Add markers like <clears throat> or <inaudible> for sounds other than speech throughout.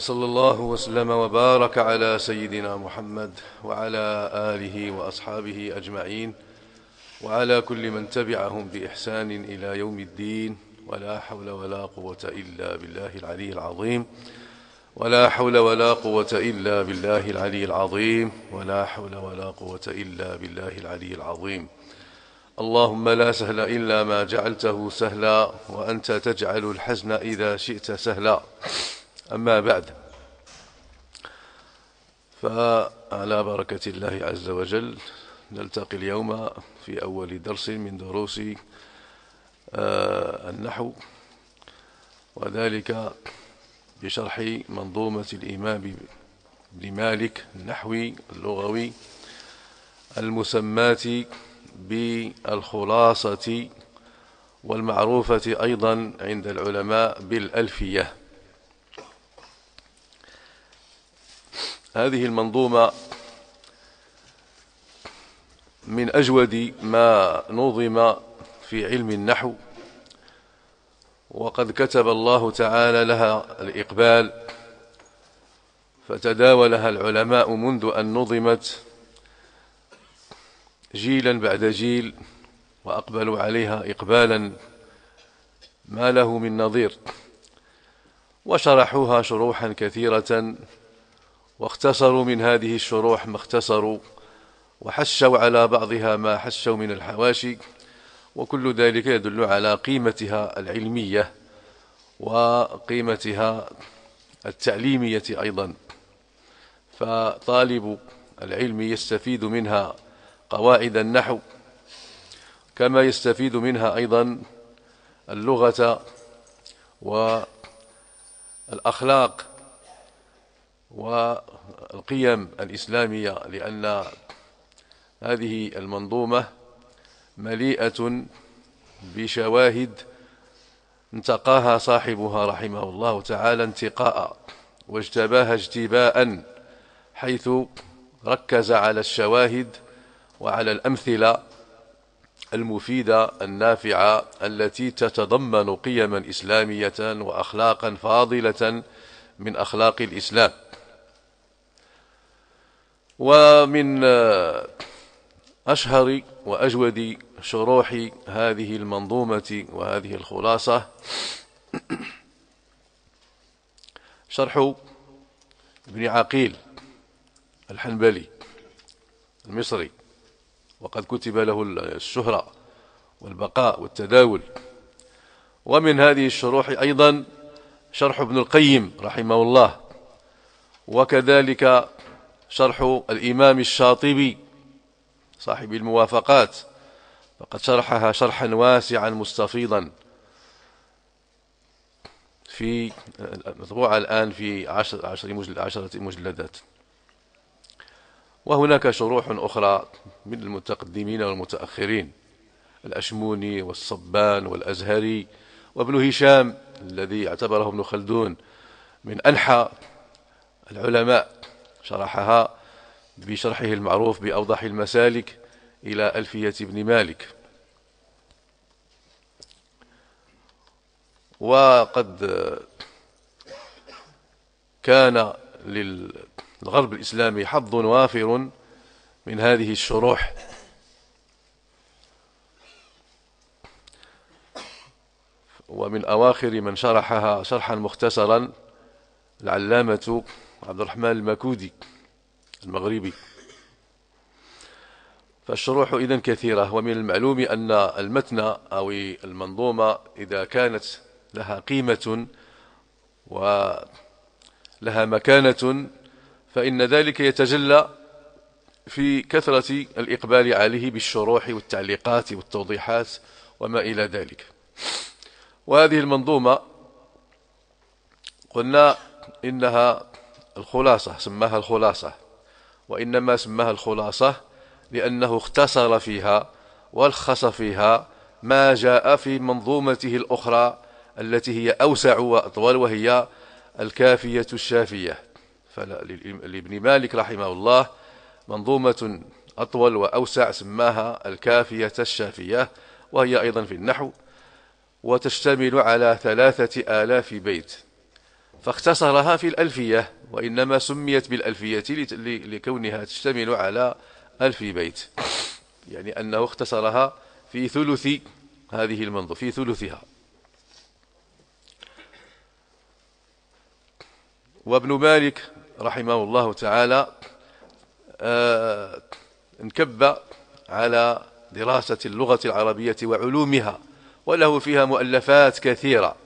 وصلى الله وسلم وبارك على سيدنا محمد وعلى آله وأصحابه أجمعين وعلى كل من تبعهم بإحسان إلى يوم الدين ولا حول ولا قوة إلا بالله العلي العظيم ولا حول ولا قوة إلا بالله العلي العظيم ولا حول ولا قوة إلا بالله العلي العظيم اللهم لا سهل إلا ما جعلته سهلا وأنت تجعل الحزن إذا شئت سهلا أما بعد فعلى بركة الله عز وجل نلتقي اليوم في أول درس من دروس آه، النحو وذلك بشرح منظومة الإمام بن مالك النحوي اللغوي المسماة بالخلاصة والمعروفة أيضا عند العلماء بالألفية هذه المنظومة من أجود ما نظم في علم النحو وقد كتب الله تعالى لها الإقبال فتداولها العلماء منذ أن نظمت جيلا بعد جيل وأقبلوا عليها إقبالا ما له من نظير وشرحوها شروحا كثيرة واختصروا من هذه الشروح ما اختصروا وحشوا على بعضها ما حشوا من الحواشي وكل ذلك يدل على قيمتها العلمية وقيمتها التعليمية أيضا فطالب العلم يستفيد منها قواعد النحو كما يستفيد منها أيضا اللغة والأخلاق والقيم الإسلامية لأن هذه المنظومة مليئة بشواهد انتقاها صاحبها رحمه الله تعالى انتقاء واجتباها اجتباء حيث ركز على الشواهد وعلى الأمثلة المفيدة النافعة التي تتضمن قيما إسلامية وأخلاقا فاضلة من أخلاق الإسلام ومن آه، أشهر وأجود شروح هذه المنظومة وهذه الخلاصة <clears throat> شرح ابن عقيل الحنبلي المصري وقد كتب له الشهرة والبقاء والتداول ومن هذه الشروح أيضا شرح ابن القيم رحمه الله وكذلك شرح الإمام الشاطبي صاحب الموافقات وقد شرحها شرحا واسعا مستفيضا في مطبوعة الآن في عشر, عشر عشرة مجلدات وهناك شروح أخرى من المتقدمين والمتأخرين الأشموني والصبان والأزهري وابن هشام الذي اعتبره ابن خلدون من أنحى العلماء شرحها بشرحه المعروف بأوضح المسالك إلى ألفية ابن مالك وقد كان للغرب الإسلامي حظ وافر من هذه الشروح ومن أواخر من شرحها شرحا مختصرا العلامة عبد الرحمن المكودي المغربي فالشروح إذا كثيرة ومن المعلوم أن المتن أو المنظومة إذا كانت لها قيمة ولها مكانة فإن ذلك يتجلى في كثرة الإقبال عليه بالشروح والتعليقات والتوضيحات وما إلى ذلك وهذه المنظومة قلنا إنها الخلاصة سماها الخلاصة وإنما سماها الخلاصة لأنه اختصر فيها والخص فيها ما جاء في منظومته الأخرى التي هي أوسع وأطول وهي الكافية الشافية فلابن مالك رحمه الله منظومة أطول وأوسع سماها الكافية الشافية وهي أيضا في النحو وتشتمل على ثلاثة آلاف بيت فاختصرها في الألفية وإنما سميت بالألفية لكونها تشتمل على ألف بيت يعني أنه اختصرها في ثلث هذه المنظومة في ثلثها وابن مالك رحمه الله تعالى آه، انكب على دراسة اللغة العربية وعلومها وله فيها مؤلفات كثيرة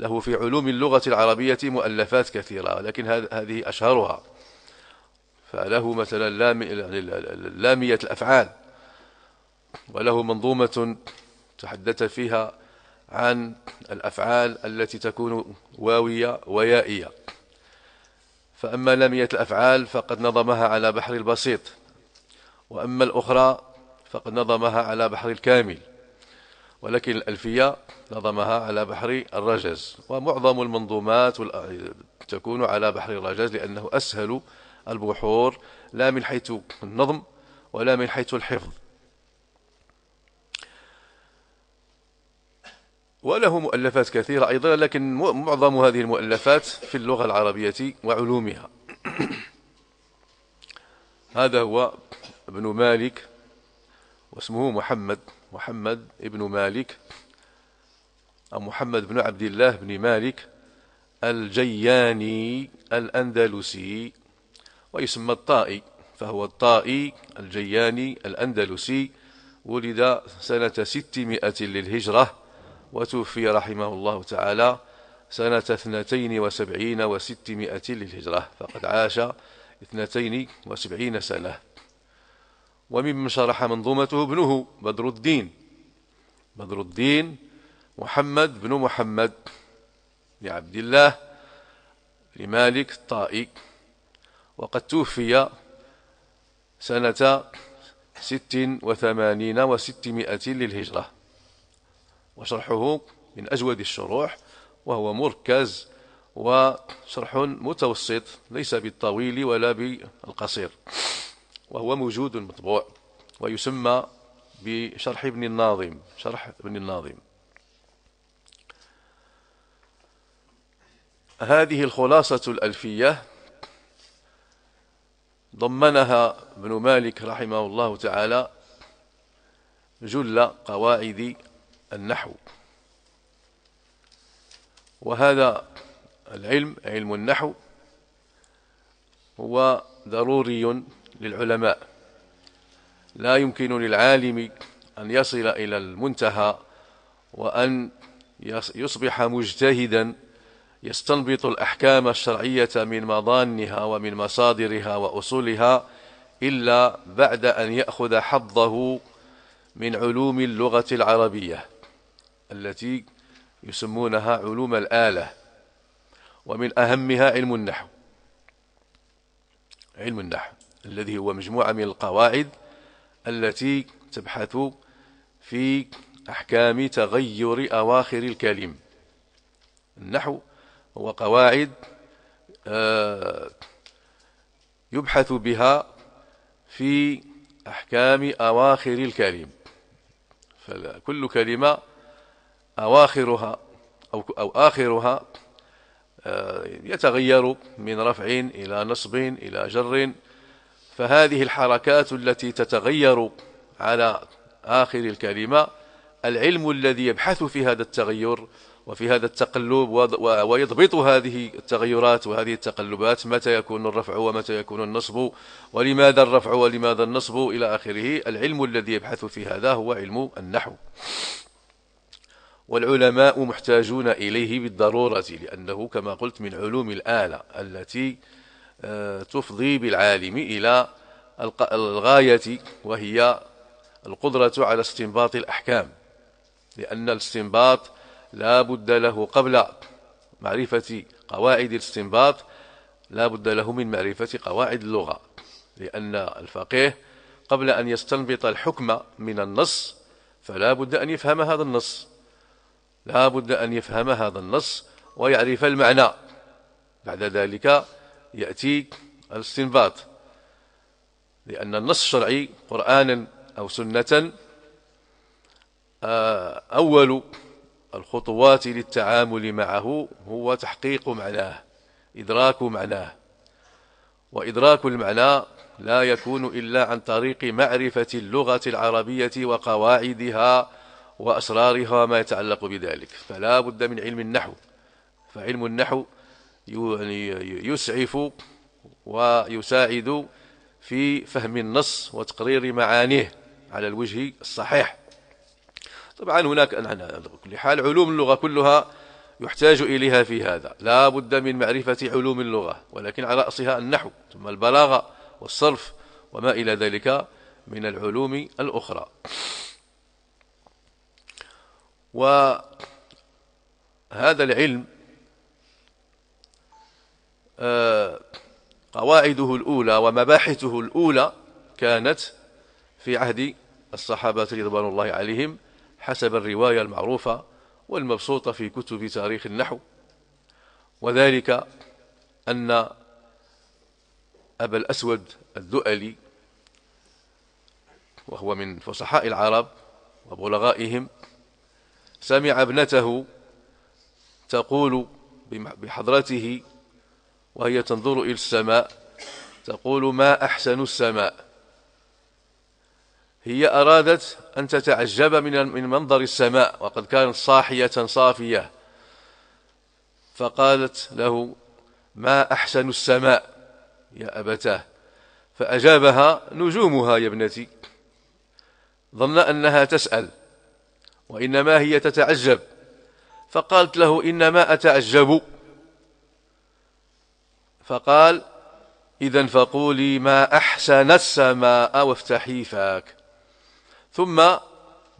له في علوم اللغة العربية مؤلفات كثيرة ولكن هذه أشهرها فله مثلا لامية الأفعال وله منظومة تحدث فيها عن الأفعال التي تكون واوية ويائية فأما لامية الأفعال فقد نظمها على بحر البسيط وأما الأخرى فقد نظمها على بحر الكامل ولكن الألفية نظمها على بحر الرجز ومعظم المنظومات تكون على بحر الرجز لأنه أسهل البحور لا من حيث النظم ولا من حيث الحفظ وله مؤلفات كثيرة أيضا لكن معظم هذه المؤلفات في اللغة العربية وعلومها هذا هو ابن مالك واسمه محمد محمد بن مالك أو محمد بن عبد الله بن مالك الجياني الأندلسي ويسمى الطائي فهو الطائي الجياني الأندلسي ولد سنة 600 للهجرة وتوفي رحمه الله تعالى سنة 72 و 600 للهجرة فقد عاش 72 سنة ومما شرح منظومته ابنه بدر الدين بدر الدين محمد بن محمد لعبد الله لمالك الطائي وقد توفي سنة ست وثمانين وستمائة للهجرة وشرحه من أجود الشروح وهو مركز وشرح متوسط ليس بالطويل ولا بالقصير وهو موجود مطبوع ويسمى بشرح ابن الناظم شرح ابن الناظم هذه الخلاصة الألفية ضمنها ابن مالك رحمه الله تعالى جل قواعد النحو وهذا العلم علم النحو هو ضروري للعلماء لا يمكن للعالم أن يصل إلى المنتهى وأن يصبح مجتهدا يستنبط الأحكام الشرعية من مضانها ومن مصادرها وأصولها إلا بعد أن يأخذ حظه من علوم اللغة العربية التي يسمونها علوم الآلة ومن أهمها علم النحو علم النحو الذي هو مجموعة من القواعد التي تبحث في أحكام تغير أواخر الكلم النحو هو قواعد آه، يبحث بها في أحكام أواخر الكلم فكل كلمة أواخرها أو, أو آخرها آه، يتغير من رفع إلى نصب إلى جر فهذه الحركات التي تتغير على آخر الكلمة العلم الذي يبحث في هذا التغير وفي هذا التقلب ويضبط هذه التغيرات وهذه التقلبات متى يكون الرفع ومتى يكون النصب ولماذا الرفع ولماذا النصب إلى آخره العلم الذي يبحث في هذا هو علم النحو والعلماء محتاجون إليه بالضرورة لأنه كما قلت من علوم الآلة التي تفضي بالعالم إلى الغاية وهي القدرة على استنباط الأحكام لأن الاستنباط لا بد له قبل معرفة قواعد الاستنباط لا بد له من معرفة قواعد اللغة لأن الفقيه قبل أن يستنبط الحكم من النص فلا بد أن يفهم هذا النص لا بد أن يفهم هذا النص ويعرف المعنى بعد ذلك يأتيك الاستنباط لأن النص الشرعي قرآنا أو سنة آه، أول الخطوات للتعامل معه هو تحقيق معناه إدراك معناه وإدراك المعنى لا يكون إلا عن طريق معرفة اللغة العربية وقواعدها وأسرارها ما يتعلق بذلك فلا بد من علم النحو فعلم النحو يعني يسعف ويساعد في فهم النص وتقرير معانيه على الوجه الصحيح طبعا هناك على كل حال علوم اللغة كلها يحتاج إليها في هذا لا بد من معرفة علوم اللغة ولكن على رأسها النحو ثم البلاغة والصرف وما إلى ذلك من العلوم الأخرى وهذا العلم آه، قواعده الأولى ومباحثه الأولى كانت في عهد الصحابة رضوان الله عليهم حسب الرواية المعروفة والمبسوطة في كتب تاريخ النحو وذلك أن أبا الأسود الدؤلي وهو من فصحاء العرب وبلغائهم سمع ابنته تقول بحضرته وهي تنظر إلى السماء تقول ما أحسن السماء هي أرادت أن تتعجب من منظر السماء وقد كانت صاحية صافية فقالت له ما أحسن السماء يا أبتاه فأجابها نجومها يا ابنتي ظن أنها تسأل وإنما هي تتعجب فقالت له إنما أتعجب فقال إذا فقولي ما أحسن السماء وافتحي فاك ثم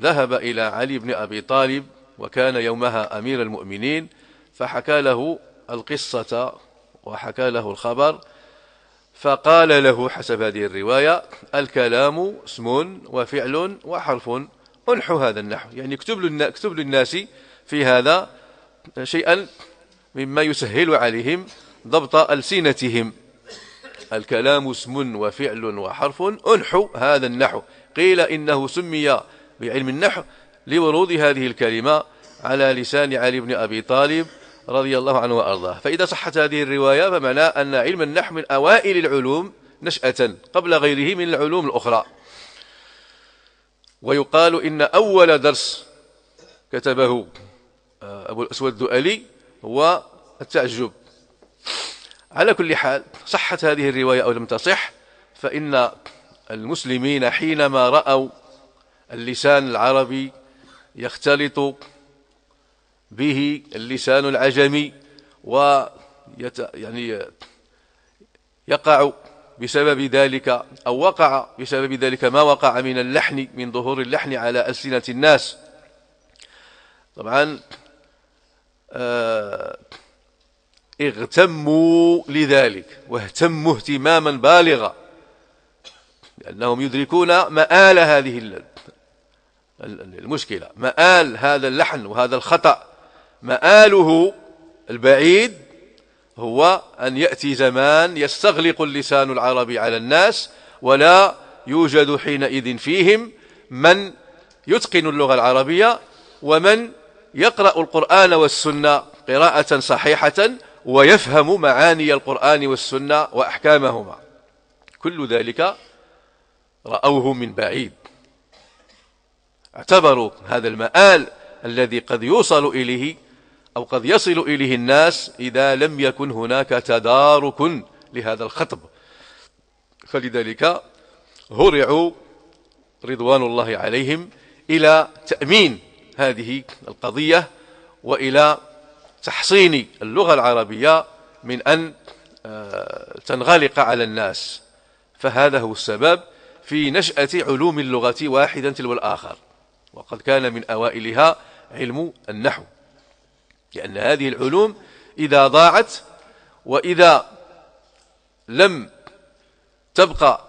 ذهب إلى علي بن أبي طالب وكان يومها أمير المؤمنين فحكى له القصة وحكى له الخبر فقال له حسب هذه الرواية الكلام اسم وفعل وحرف انحو هذا النحو يعني اكتب اكتب للناس في هذا شيئا مما يسهل عليهم ضبط ألسنتهم الكلام اسم وفعل وحرف أنحو هذا النحو قيل إنه سمي بعلم النحو لورود هذه الكلمة على لسان علي بن أبي طالب رضي الله عنه وأرضاه فإذا صحت هذه الرواية فمعنى أن علم النحو من أوائل العلوم نشأة قبل غيره من العلوم الأخرى ويقال إن أول درس كتبه آه، أبو الأسود الدؤلي هو التعجب على كل حال صحت هذه الرواية أو لم تصح فإن المسلمين حينما رأوا اللسان العربي يختلط به اللسان العجمي ويت يعني يقع بسبب ذلك أو وقع بسبب ذلك ما وقع من اللحن من ظهور اللحن على ألسنة الناس طبعا آه اغتموا لذلك واهتموا اهتماما بالغا لأنهم يدركون مآل هذه المشكلة مآل هذا اللحن وهذا الخطأ مآله البعيد هو أن يأتي زمان يستغلق اللسان العربي على الناس ولا يوجد حينئذ فيهم من يتقن اللغة العربية ومن يقرأ القرآن والسنة قراءة صحيحة ويفهم معاني القرآن والسنة وأحكامهما كل ذلك رأوه من بعيد اعتبروا هذا المآل الذي قد يوصل إليه أو قد يصل إليه الناس إذا لم يكن هناك تدارك لهذا الخطب فلذلك هرعوا رضوان الله عليهم إلى تأمين هذه القضية وإلى تحصين اللغة العربية من أن آه، تنغلق على الناس فهذا هو السبب في نشأة علوم اللغة واحدا تلو الآخر وقد كان من أوائلها علم النحو لأن هذه العلوم إذا ضاعت وإذا لم تبقى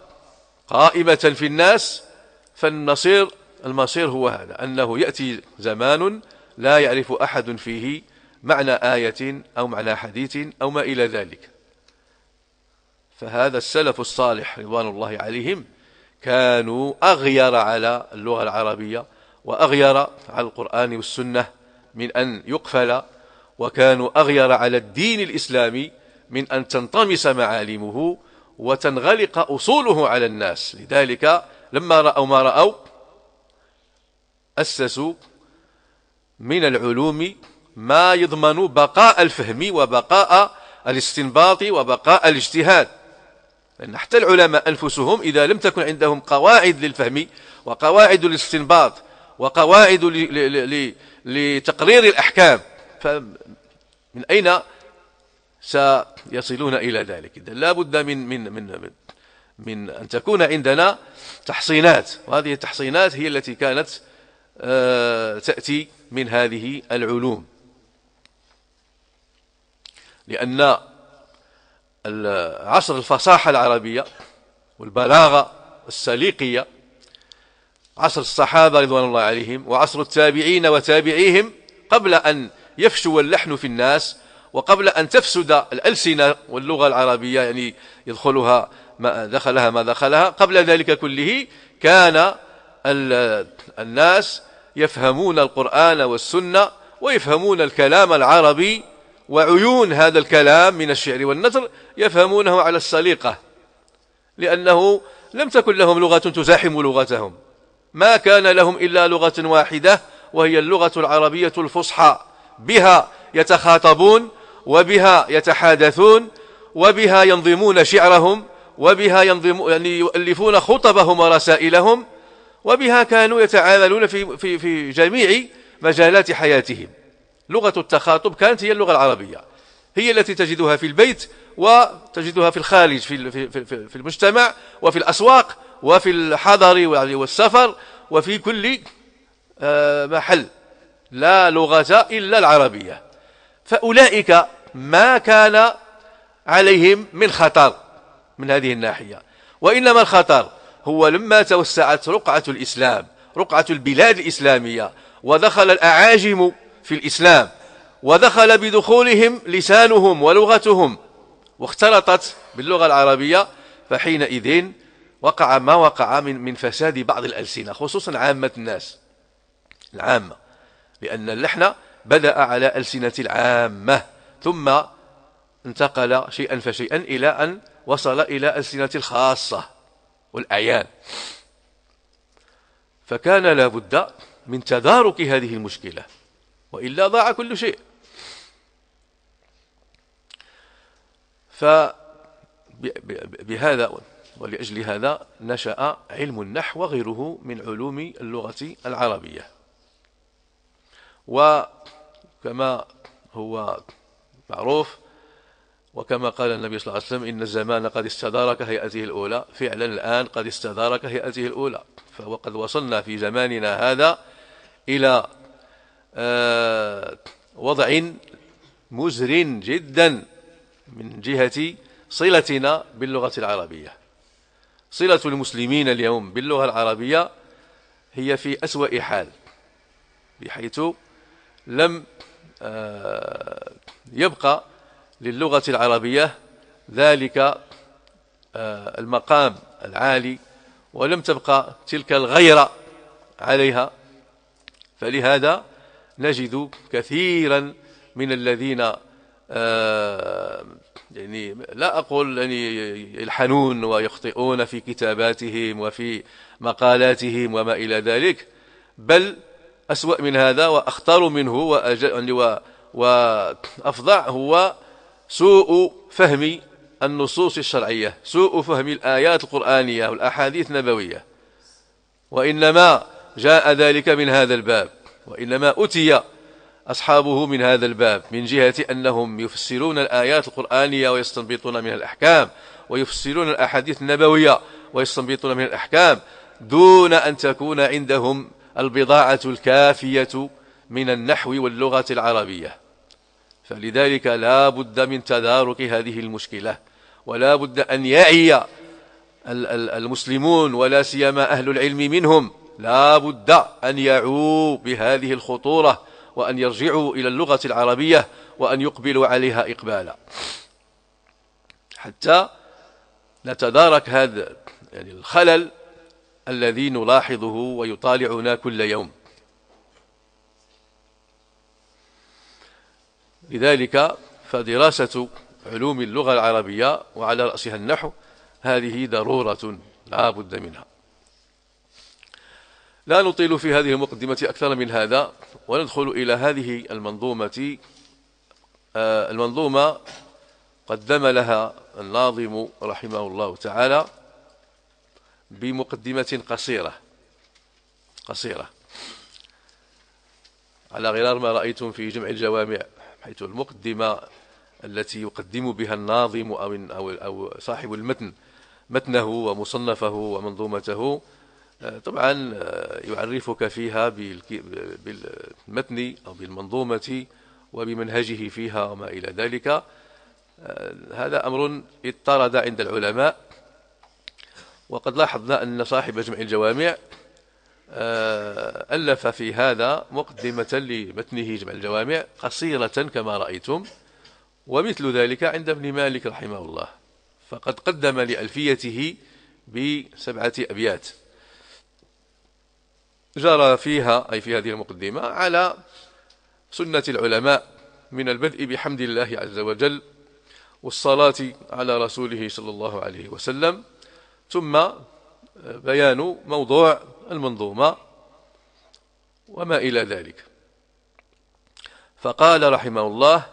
قائمة في الناس فالمصير المصير هو هذا أنه يأتي زمان لا يعرف أحد فيه معنى آية أو معنى حديث أو ما إلى ذلك فهذا السلف الصالح رضوان الله عليهم كانوا أغير على اللغة العربية وأغير على القرآن والسنة من أن يقفل وكانوا أغير على الدين الإسلامي من أن تنطمس معالمه وتنغلق أصوله على الناس لذلك لما رأوا ما رأوا أسسوا من العلوم ما يضمن بقاء الفهم وبقاء الاستنباط وبقاء الاجتهاد لأن حتى العلماء أنفسهم إذا لم تكن عندهم قواعد للفهم وقواعد للاستنباط وقواعد لتقرير الأحكام فمن أين سيصلون إلى ذلك إذا لا بد من, من, من, من أن تكون عندنا تحصينات وهذه التحصينات هي التي كانت آه، تأتي من هذه العلوم لأن عصر الفصاحة العربية والبلاغة السليقية عصر الصحابة رضوان الله عليهم وعصر التابعين وتابعيهم قبل أن يفشو اللحن في الناس وقبل أن تفسد الألسنة واللغة العربية يعني يدخلها ما دخلها ما دخلها قبل ذلك كله كان الناس يفهمون القرآن والسنة ويفهمون الكلام العربي وعيون هذا الكلام من الشعر والنثر يفهمونه على السليقة لأنه لم تكن لهم لغة تزاحم لغتهم ما كان لهم إلا لغة واحدة وهي اللغة العربية الفصحى بها يتخاطبون وبها يتحادثون وبها ينظمون شعرهم وبها ينظم يعني يؤلفون خطبهم ورسائلهم وبها كانوا يتعاملون في في في جميع مجالات حياتهم لغة التخاطب كانت هي اللغة العربية هي التي تجدها في البيت وتجدها في الخارج في, في, في, في المجتمع وفي الأسواق وفي الحضر يعني والسفر وفي كل آه، محل لا لغة إلا العربية فأولئك ما كان عليهم من خطر من هذه الناحية وإنما الخطر هو لما توسعت رقعة الإسلام رقعة البلاد الإسلامية ودخل الأعاجم في الإسلام ودخل بدخولهم لسانهم ولغتهم واختلطت باللغة العربية فحينئذ وقع ما وقع من من فساد بعض الألسنة خصوصا عامة الناس العامة لأن اللحن بدأ على ألسنة العامة ثم انتقل شيئا فشيئا إلى أن وصل إلى ألسنة الخاصة والأعيان فكان لابد من تدارك هذه المشكلة وإلا ضاع كل شيء فبهذا ولأجل هذا نشأ علم النحو وغيره من علوم اللغة العربية وكما هو معروف وكما قال النبي صلى الله عليه وسلم إن الزمان قد استدار كهيئته الأولى فعلا الآن قد استدار كهيئته الأولى فقد وصلنا في زماننا هذا إلى آه، وضع مزر جدا من جهة صلتنا باللغة العربية صلة المسلمين اليوم باللغة العربية هي في أسوأ حال بحيث لم آه، يبقى للغة العربية ذلك آه، المقام العالي ولم تبقى تلك الغيرة عليها فلهذا نجد كثيرا من الذين آه، يعني لا أقول يعني يلحنون ويخطئون في كتاباتهم وفي مقالاتهم وما إلى ذلك بل أسوأ من هذا وأخطر منه يعني وأفظع هو سوء فهم النصوص الشرعية سوء فهم الآيات القرآنية والأحاديث النبوية وإنما جاء ذلك من هذا الباب وإنما أتي أصحابه من هذا الباب من جهة أنهم يفسرون الآيات القرآنية ويستنبطون من الأحكام ويفسرون الأحاديث النبوية ويستنبطون من الأحكام دون أن تكون عندهم البضاعة الكافية من النحو واللغة العربية فلذلك لا بد من تدارك هذه المشكلة ولا بد أن يعي المسلمون ولا سيما أهل العلم منهم لا بد أن يعوا بهذه الخطورة وأن يرجعوا إلى اللغة العربية وأن يقبلوا عليها إقبالا حتى نتدارك هذا يعني الخلل الذي نلاحظه ويطالعنا كل يوم لذلك فدراسة علوم اللغة العربية وعلى رأسها النحو هذه ضرورة لا بد منها لا نطيل في هذه المقدمة أكثر من هذا وندخل إلى هذه المنظومة آه، المنظومة قدم لها الناظم رحمه الله تعالى بمقدمة قصيرة قصيرة على غرار ما رأيتم في جمع الجوامع حيث المقدمة التي يقدم بها الناظم أو أو صاحب المتن متنه ومصنفه ومنظومته طبعا آه، يعرفك فيها بالمتن أو بالمنظومة وبمنهجه فيها وما إلى ذلك آه، هذا أمر اضطرد عند العلماء وقد لاحظنا أن صاحب جمع الجوامع آه، ألف في هذا مقدمة لمتنه جمع الجوامع قصيرة كما رأيتم ومثل ذلك عند ابن مالك رحمه الله فقد قدم لألفيته بسبعة أبيات جرى فيها أي في هذه المقدمة على سنة العلماء من البدء بحمد الله عز وجل والصلاة على رسوله صلى الله عليه وسلم ثم بيان موضوع المنظومة وما إلى ذلك فقال رحمه الله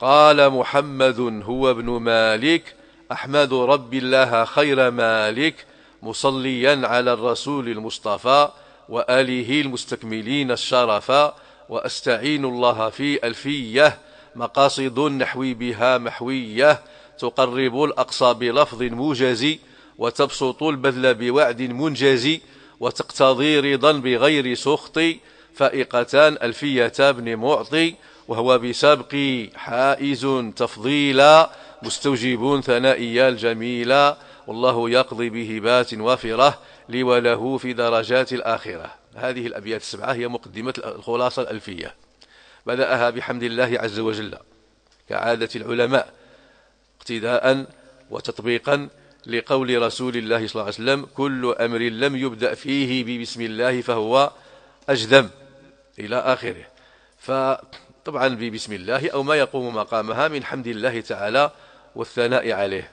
قال محمد هو ابن مالك أحمد رب الله خير مالك مصليا على الرسول المصطفى وآله المستكملين الشرف وأستعين الله في ألفية مقاصد نحوي بها محوية تقرب الأقصى بلفظ موجز وتبسط البذل بوعد منجز وتقتضي رضا بغير سخط فائقتان ألفية بن معطي وهو بسبق حائز تفضيلا مستوجب ثنائيا الجميلا والله يقضي بهبات وافره لي وله في درجات الآخرة هذه الأبيات السبعة هي مقدمة الخلاصة الألفية بدأها بحمد الله عز وجل كعادة العلماء اقتداء وتطبيقا لقول رسول الله صلى الله عليه وسلم كل أمر لم يبدأ فيه ببسم الله فهو أجذم إلى آخره فطبعا ببسم الله أو ما يقوم مقامها من حمد الله تعالى والثناء عليه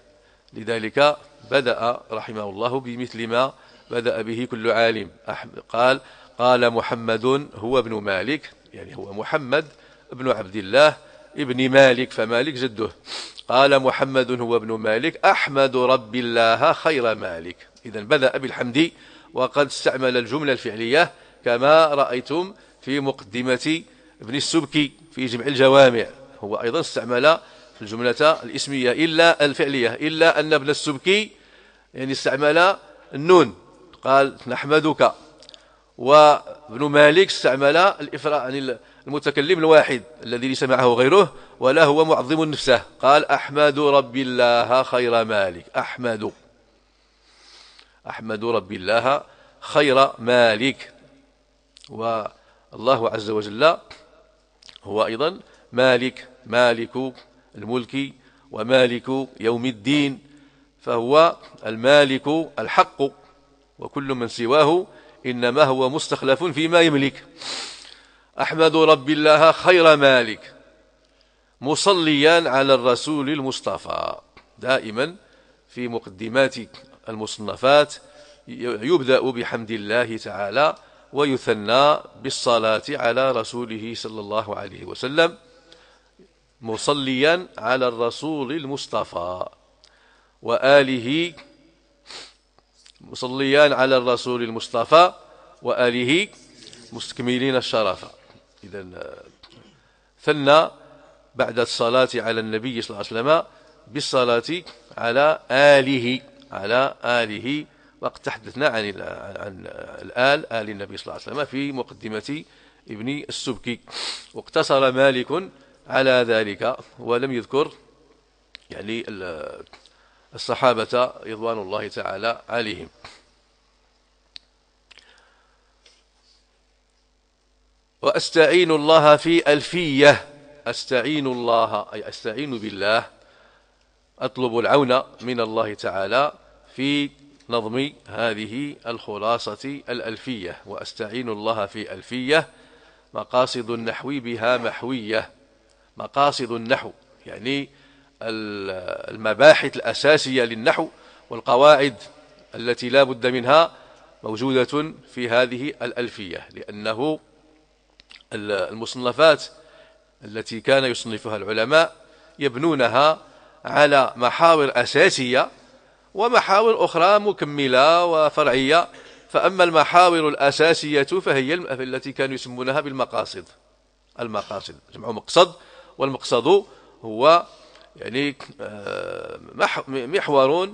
لذلك بدأ رحمه الله بمثل ما بدأ به كل عالم قال قال محمد هو ابن مالك يعني هو محمد ابن عبد الله ابن مالك فمالك جده قال محمد هو ابن مالك أحمد رب الله خير مالك إذا بدأ بالحمد وقد استعمل الجملة الفعلية كما رأيتم في مقدمة ابن السبكي في جمع الجوامع هو أيضا استعمل الجملة الاسمية إلا الفعلية إلا أن ابن السبكي يعني استعمل النون قال نحمدك وابن مالك استعمل الإفراء عن يعني المتكلم الواحد الذي ليس معه غيره ولا هو معظم نفسه قال أحمد رب الله خير مالك أحمد أحمد رب الله خير مالك والله عز وجل هو أيضا مالك مالك الملك ومالك يوم الدين فهو المالك الحق وكل من سواه إنما هو مستخلف فيما يملك أحمد رب الله خير مالك مصليا على الرسول المصطفى دائما في مقدمات المصنفات يبدأ بحمد الله تعالى ويثنى بالصلاة على رسوله صلى الله عليه وسلم مصليا على الرسول المصطفى وآله مصليان على الرسول المصطفى وآله مستكملين الشرف إذا ثنى بعد الصلاة على النبي صلى الله عليه وسلم بالصلاة على آله على آله وقد تحدثنا عن عن الآل آل النبي صلى الله عليه وسلم في مقدمة ابن السبكي واقتصر مالك على ذلك ولم يذكر يعني الصحابة رضوان الله تعالى عليهم وأستعين الله في ألفية أستعين الله أي أستعين بالله أطلب العون من الله تعالى في نظم هذه الخلاصة الألفية وأستعين الله في ألفية مقاصد النحو بها محوية مقاصد النحو يعني المباحث الأساسية للنحو والقواعد التي لا بد منها موجودة في هذه الألفية لأنه المصنفات التي كان يصنفها العلماء يبنونها على محاور أساسية ومحاور أخرى مكملة وفرعية فأما المحاور الأساسية فهي التي كانوا يسمونها بالمقاصد المقاصد جمع مقصد والمقصد هو يعني آه، محور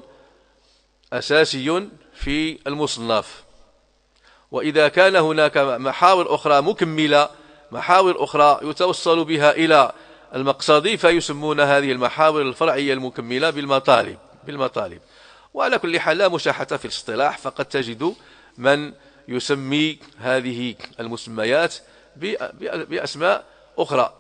أساسي في المصنف وإذا كان هناك محاور أخرى مكملة محاور أخرى يتوصل بها إلى المقصدي فيسمون هذه المحاور الفرعية المكملة بالمطالب بالمطالب وعلى كل حال لا مشاحة في الاصطلاح فقد تجد من يسمي هذه المسميات بأسماء أخرى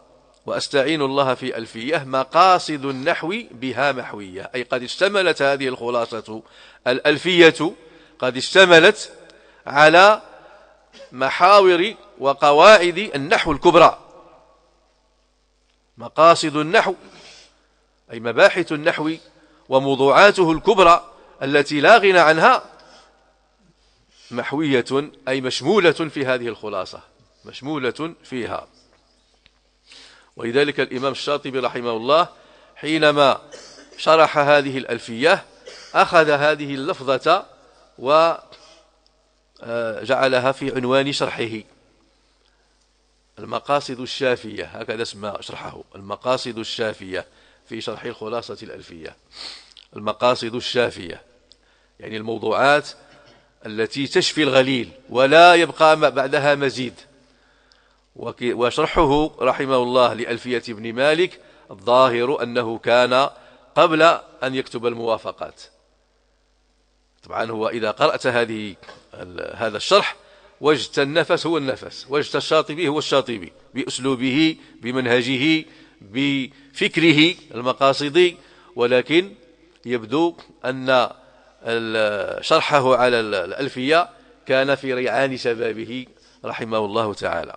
وأستعين الله في ألفية مقاصد النحو بها محوية أي قد اشتملت هذه الخلاصة الألفية قد اشتملت على محاور وقواعد النحو الكبرى مقاصد النحو أي مباحث النحو وموضوعاته الكبرى التي لا غنى عنها محوية أي مشمولة في هذه الخلاصة مشمولة فيها ولذلك الإمام الشاطبي رحمه الله حينما شرح هذه الألفية أخذ هذه اللفظة وجعلها آه، في عنوان شرحه المقاصد الشافية هكذا اسمى شرحه المقاصد الشافية في شرح خلاصة الألفية المقاصد الشافية يعني الموضوعات التي تشفي الغليل ولا يبقى بعدها مزيد وشرحه رحمه الله لألفية ابن مالك الظاهر أنه كان قبل أن يكتب الموافقات طبعا هو إذا قرأت هذه هذا الشرح وجدت النفس هو النفس وجدت الشاطبي هو الشاطبي بأسلوبه بمنهجه بفكره المقاصدي ولكن يبدو أن شرحه على الألفية كان في ريعان شبابه رحمه الله تعالى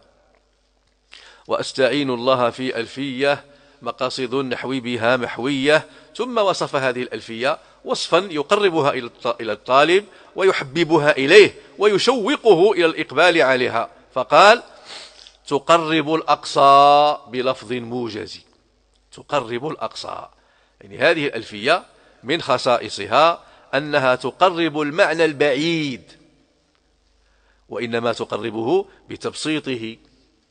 وأستعين الله في ألفية مقاصد النحو بها محوية ثم وصف هذه الألفية وصفا يقربها إلى الطالب ويحببها إليه ويشوقه إلى الإقبال عليها فقال تقرب الأقصى بلفظ موجز تقرب الأقصى يعني هذه الألفية من خصائصها أنها تقرب المعنى البعيد وإنما تقربه بتبسيطه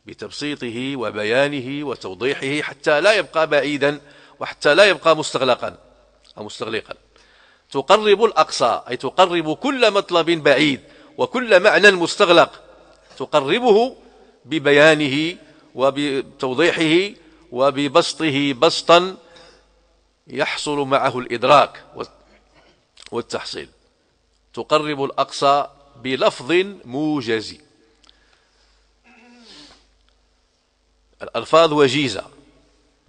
بتبسيطه وبيانه وتوضيحه حتى لا يبقى بعيدا وحتى لا يبقى مستغلقا أو مستغلقا تقرب الأقصى أي تقرب كل مطلب بعيد وكل معنى مستغلق تقربه ببيانه وبتوضيحه وببسطه بسطا يحصل معه الإدراك والتحصيل تقرب الأقصى بلفظ موجز الألفاظ وجيزة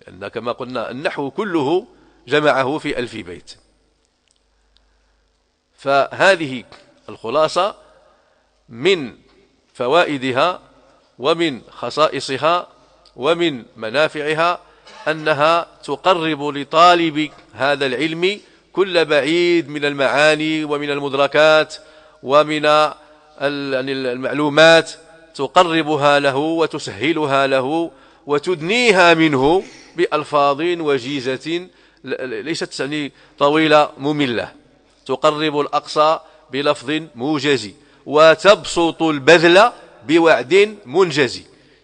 لأن كما قلنا النحو كله جمعه في ألف بيت فهذه الخلاصة من فوائدها ومن خصائصها ومن منافعها أنها تقرب لطالب هذا العلم كل بعيد من المعاني ومن المدركات ومن يعني المعلومات تقربها له وتسهلها له وتدنيها منه بألفاظ وجيزة ليست يعني طويلة مملة تقرب الأقصى بلفظ موجز وتبسط البذل بوعد منجز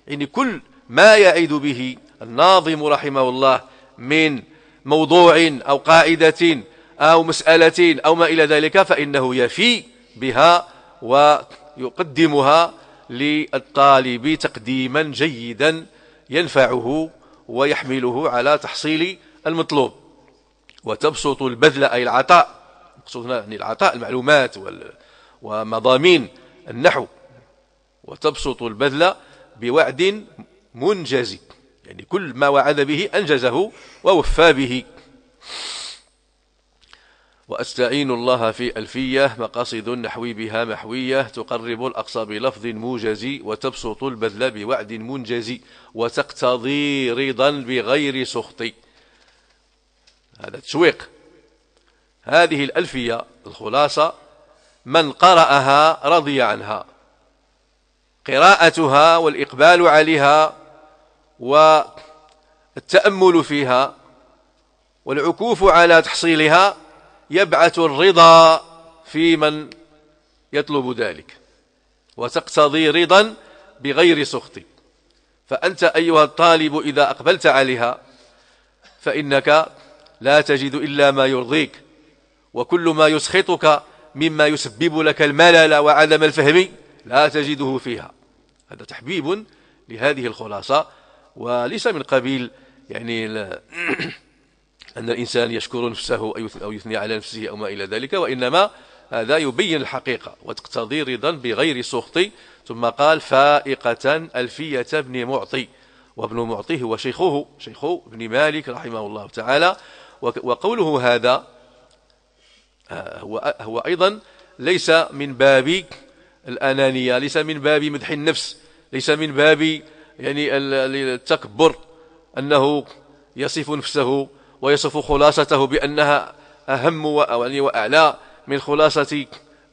يعني كل ما يعد به الناظم رحمه الله من موضوع أو قاعدة أو مسألة أو ما إلى ذلك فإنه يفي بها ويقدمها للطالب تقديما جيدا ينفعه ويحمله على تحصيل المطلوب وتبسط البذل أي العطاء مقصودنا يعني العطاء المعلومات ومضامين النحو وتبسط البذل بوعد منجز يعني كل ما وعد به أنجزه ووفى به وأستعين الله في ألفية مقاصد النحو بها محوية تقرب الأقصى بلفظ موجز وتبسط البذل بوعد منجز وتقتضي رضا بغير سخط هذا تشويق هذه الألفية الخلاصة من قرأها رضي عنها قراءتها والإقبال عليها والتأمل فيها والعكوف على تحصيلها يبعث الرضا في من يطلب ذلك وتقتضي رضا بغير سخط فأنت أيها الطالب إذا أقبلت عليها فإنك لا تجد إلا ما يرضيك وكل ما يسخطك مما يسبب لك الملل وعدم الفهم لا تجده فيها هذا تحبيب لهذه الخلاصة وليس من قبيل يعني <clears throat> أن الإنسان يشكر نفسه أو يثني على نفسه أو ما إلى ذلك وإنما هذا يبين الحقيقة وتقتضي رضا بغير سخط ثم قال فائقة ألفية بن معطي وابن معطي هو شيخه شيخ ابن مالك رحمه الله تعالى وقوله هذا آه، هو, هو أيضا ليس من باب الأنانية ليس من باب مدح النفس ليس من باب يعني التكبر أنه يصف نفسه ويصف خلاصته بأنها أهم يعني وأعلى من خلاصة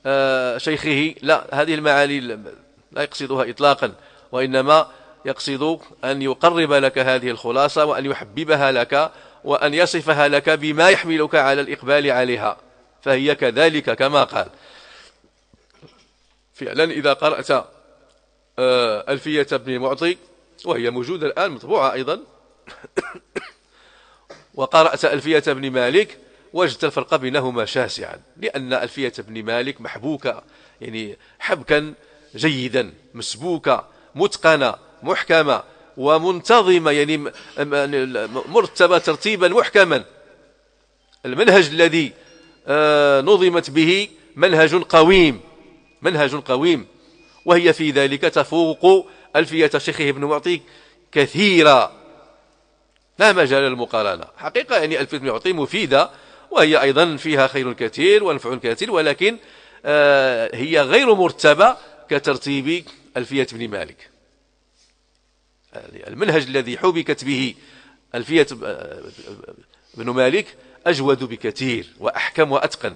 آه، شيخه لا هذه المعالي لا يقصدها إطلاقا وإنما يقصد أن يقرب لك هذه الخلاصة وأن يحببها لك وأن يصفها لك بما يحملك على الإقبال عليها فهي كذلك كما قال فعلا إذا قرأت آه، ألفية ابن معطي وهي موجودة الآن مطبوعة أيضا وقرأت ألفية ابن مالك وجدت الفرق بينهما شاسعا لأن ألفية ابن مالك محبوكة يعني حبكا جيدا مسبوكة متقنة محكمة ومنتظمة يعني مرتبة ترتيبا محكما المنهج الذي آه، نظمت به منهج قويم منهج قويم وهي في ذلك تفوق ألفية شيخه ابن معطي كثيرا لا مجال للمقارنة حقيقة يعني 1800 مفيدة وهي أيضا فيها خير كثير ونفع كثير ولكن آه، هي غير مرتبة كترتيب ألفية ابن مالك يعني المنهج الذي حبكت به ألفية آه، ابن مالك أجود بكثير وأحكم وأتقن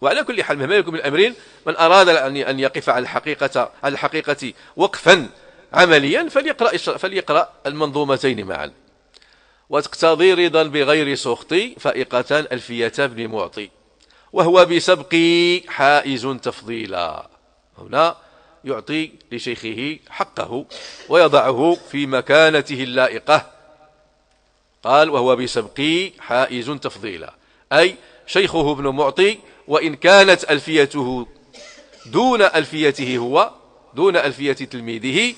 وعلى كل حال مهما يكون من الأمرين من أراد أن يقف على الحقيقة على الحقيقة وقفا عمليا فليقرأ, فليقرأ المنظومتين معا وتقتضي رضا بغير سخط فائقتان الفيتا بن معطي وهو بسبقي حائز تفضيلا هنا يعطي لشيخه حقه ويضعه في مكانته اللائقة قال وهو بسبقي حائز تفضيلا أي شيخه ابن معطي وإن كانت ألفيته دون ألفيته هو دون ألفية تلميذه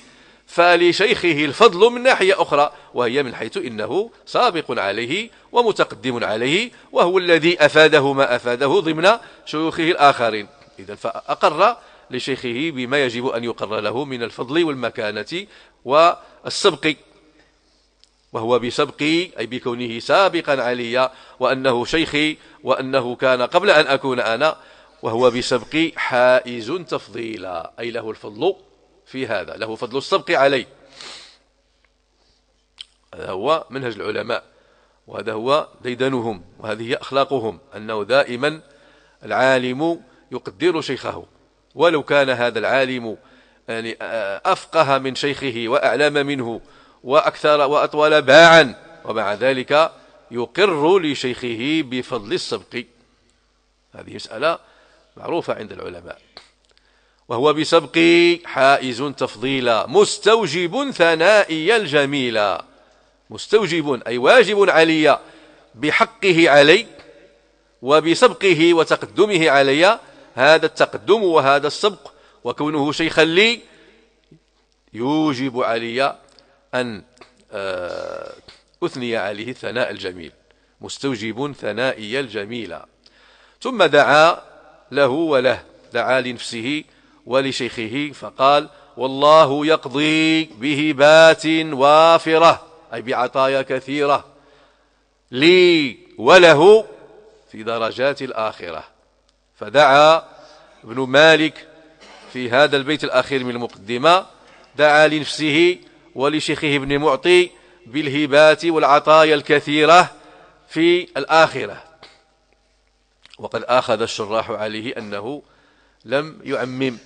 فلشيخه الفضل من ناحية أخرى وهي من حيث إنه سابق عليه ومتقدم عليه وهو الذي أفاده ما أفاده ضمن شيوخه الآخرين إذا فأقر لشيخه بما يجب أن يقر له من الفضل والمكانة والسبق وهو بسبقي أي بكونه سابقا علي وأنه شيخي وأنه كان قبل أن أكون أنا وهو بسبقي حائز تفضيلا أي له الفضل في هذا له فضل السبق عليه هذا هو منهج العلماء وهذا هو ديدنهم وهذه أخلاقهم أنه دائما العالم يقدر شيخه ولو كان هذا العالم يعني أفقه من شيخه وأعلم منه وأكثر وأطول باعا ومع ذلك يقر لشيخه بفضل السبق هذه مسألة معروفة عند العلماء وهو بسبق حائز تفضيلا مستوجب ثنائي الجميلا مستوجب أي واجب علي بحقه علي وبسبقه وتقدمه علي هذا التقدم وهذا السبق وكونه شيخا لي يوجب علي أن آه، أثني عليه الثناء الجميل مستوجب ثنائي الجميلة ثم دعا له وله دعا لنفسه ولشيخه فقال والله يقضي بهبات وافرة أي بعطايا كثيرة لي وله في درجات الآخرة فدعا ابن مالك في هذا البيت الأخير من المقدمة دعا لنفسه ولشيخه ابن معطي بالهبات والعطايا الكثيرة في الآخرة وقد أخذ الشراح عليه أنه لم يعمم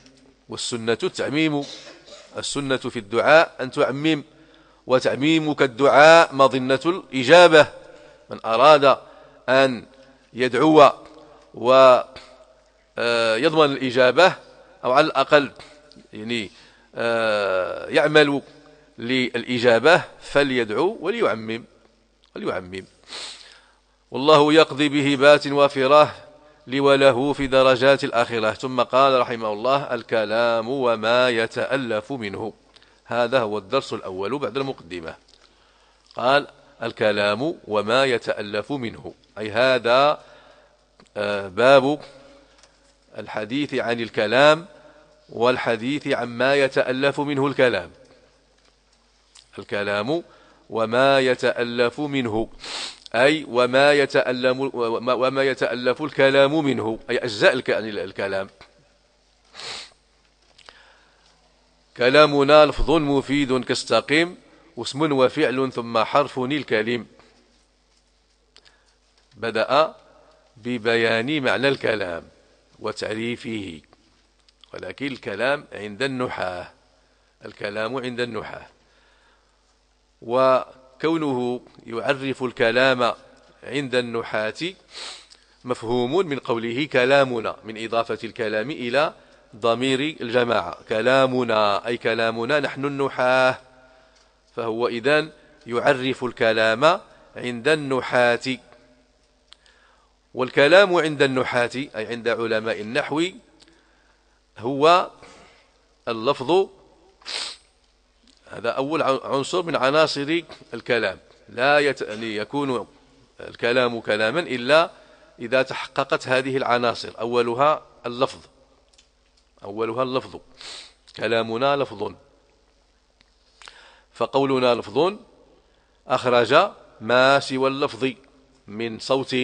والسنة تعميم السنة في الدعاء أن تعمم وتعميمك الدعاء مظنة الإجابة من أراد أن يدعو ويضمن آه، الإجابة أو على الأقل يعني آه، يعمل للإجابة فليدعو وليعمم وليعمم والله يقضي بهبات وفراه لوله في درجات الآخرة ثم قال رحمه الله الكلام وما يتألف منه هذا هو الدرس الأول بعد المقدمة قال الكلام وما يتألف منه أي هذا آه، باب الحديث عن الكلام والحديث عن ما يتألف منه الكلام الكلام وما يتألف منه أي وما يتألم وما يتألف الكلام منه أي أجزاء يعني الكلام كلامنا لفظ مفيد كاستقيم واسم وفعل ثم حرف الكلم بدأ ببيان معنى الكلام وتعريفه ولكن الكلام عند النحاة الكلام عند النحاة و كونه يعرف الكلام عند النحاة مفهوم من قوله كلامنا من إضافة الكلام إلى ضمير الجماعة كلامنا أي كلامنا نحن النحاة فهو إذن يعرف الكلام عند النحاة والكلام عند النحاة أي عند علماء النحو هو اللفظ هذا أول عنصر من عناصر الكلام لا يت... يعني يكون الكلام كلاما إلا إذا تحققت هذه العناصر أولها اللفظ أولها اللفظ كلامنا لفظ فقولنا لفظ أخرج ما سوى اللفظ من صوت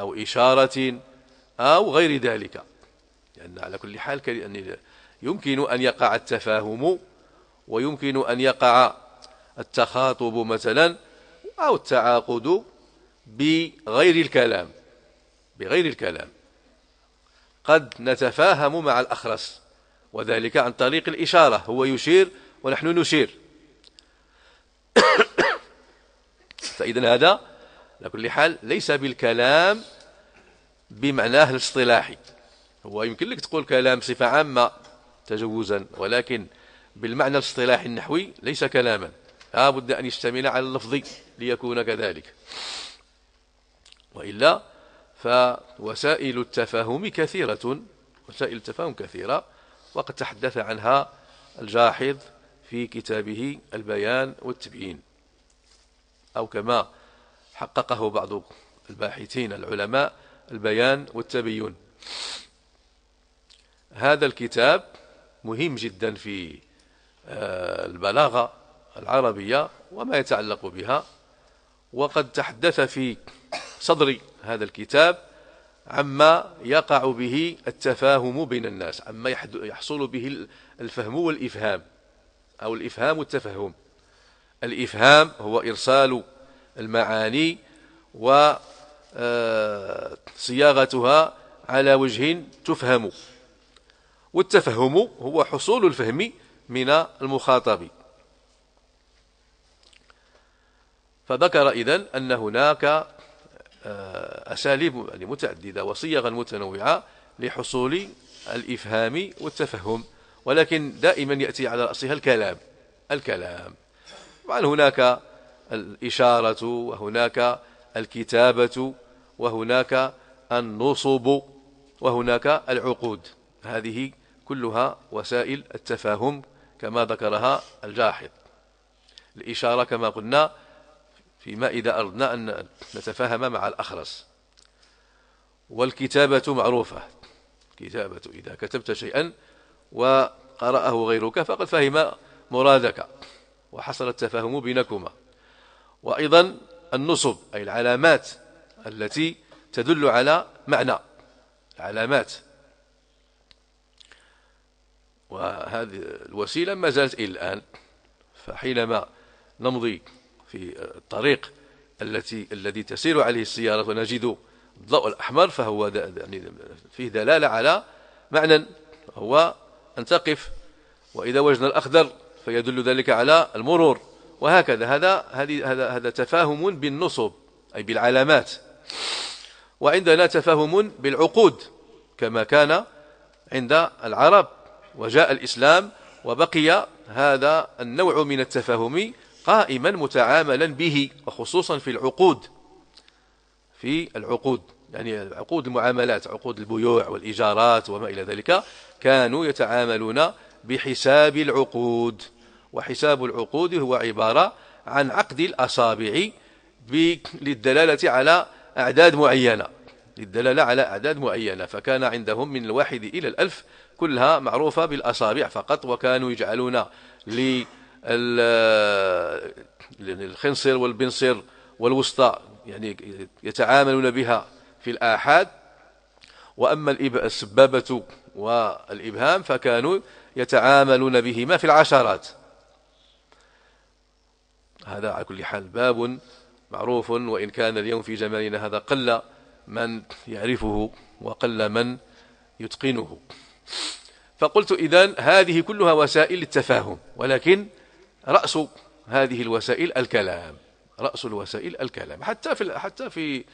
أو إشارة أو غير ذلك لأن يعني على كل حال يعني يمكن أن يقع التفاهم ويمكن أن يقع التخاطب مثلا أو التعاقد بغير الكلام بغير الكلام قد نتفاهم مع الأخرس وذلك عن طريق الإشارة هو يشير ونحن نشير <coughs> فإذا هذا على كل حال ليس بالكلام بمعناه الاصطلاحي هو يمكن لك تقول كلام بصفة عامة تجوزا ولكن بالمعنى الاصطلاحي النحوي ليس كلاما لا بد أن يشتمل على اللفظ ليكون كذلك وإلا فوسائل التفاهم كثيرة وسائل التفاهم كثيرة وقد تحدث عنها الجاحظ في كتابه البيان والتبيين أو كما حققه بعض الباحثين العلماء البيان والتبيين هذا الكتاب مهم جدا في البلاغة العربية وما يتعلق بها وقد تحدث في صدر هذا الكتاب عما يقع به التفاهم بين الناس عما يحصل به الفهم والإفهام أو الإفهام والتفهم الإفهام هو إرسال المعاني وصياغتها آه، على وجه تفهم والتفهم هو حصول الفهم من المخاطب فذكر إذن أن هناك آه، أساليب يعني متعددة وصيغ متنوعة لحصول الإفهام والتفهم ولكن دائما يأتي على رأسها الكلام الكلام طبعا هناك الإشارة وهناك الكتابة وهناك النصب وهناك العقود هذه كلها وسائل التفاهم كما ذكرها الجاحظ الإشارة كما قلنا فيما إذا أردنا أن نتفاهم مع الأخرس والكتابة معروفة كتابة إذا كتبت شيئا وقرأه غيرك فقد فهم مرادك وحصل التفاهم بينكما وأيضا النصب أي العلامات التي تدل على معنى علامات وهذه الوسيلة ما زالت إلى الآن فحينما نمضي في الطريق التي الذي تسير عليه السيارة ونجد الضوء الأحمر فهو يعني فيه دلالة على معنى هو أن تقف وإذا وجدنا الأخضر فيدل ذلك على المرور وهكذا هذا هذا هذا تفاهم بالنصب أي بالعلامات وعندنا تفاهم بالعقود كما كان عند العرب وجاء الإسلام وبقي هذا النوع من التفاهم قائما متعاملا به وخصوصا في العقود في العقود يعني عقود المعاملات عقود البيوع والإيجارات وما إلى ذلك كانوا يتعاملون بحساب العقود وحساب العقود هو عبارة عن عقد الأصابع للدلالة على أعداد معينة للدلالة على أعداد معينة فكان عندهم من الواحد إلى الألف كلها معروفة بالأصابع فقط وكانوا يجعلون للخنصر والبنصر والوسطى يعني يتعاملون بها في الآحاد وأما السبابة والإبهام فكانوا يتعاملون بهما في العشرات هذا على كل حال باب معروف وإن كان اليوم في زماننا هذا قل من يعرفه وقل من يتقنه فقلت إذا هذه كلها وسائل التفاهم ولكن رأس هذه الوسائل الكلام رأس الوسائل الكلام حتى في حتى في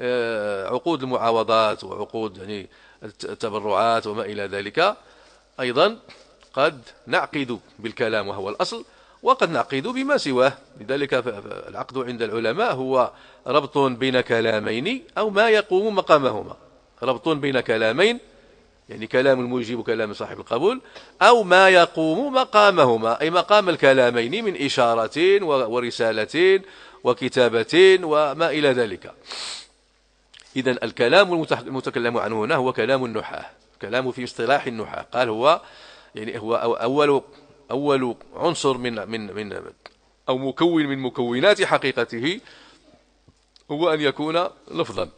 آه، عقود المعاوضات وعقود يعني التبرعات وما إلى ذلك أيضا قد نعقد بالكلام وهو الأصل وقد نعقد بما سواه لذلك العقد عند العلماء هو ربط بين كلامين أو ما يقوم مقامهما ربط بين كلامين يعني كلام الموجب كلام صاحب القبول أو ما يقوم مقامهما أي مقام الكلامين من إشارة ورسالة وكتابة وما إلى ذلك إذا الكلام المتكلم عنه هنا هو كلام النحاة كلام في اصطلاح النحاة قال هو يعني هو أول أول عنصر من من من أو مكون من مكونات حقيقته هو أن يكون لفظا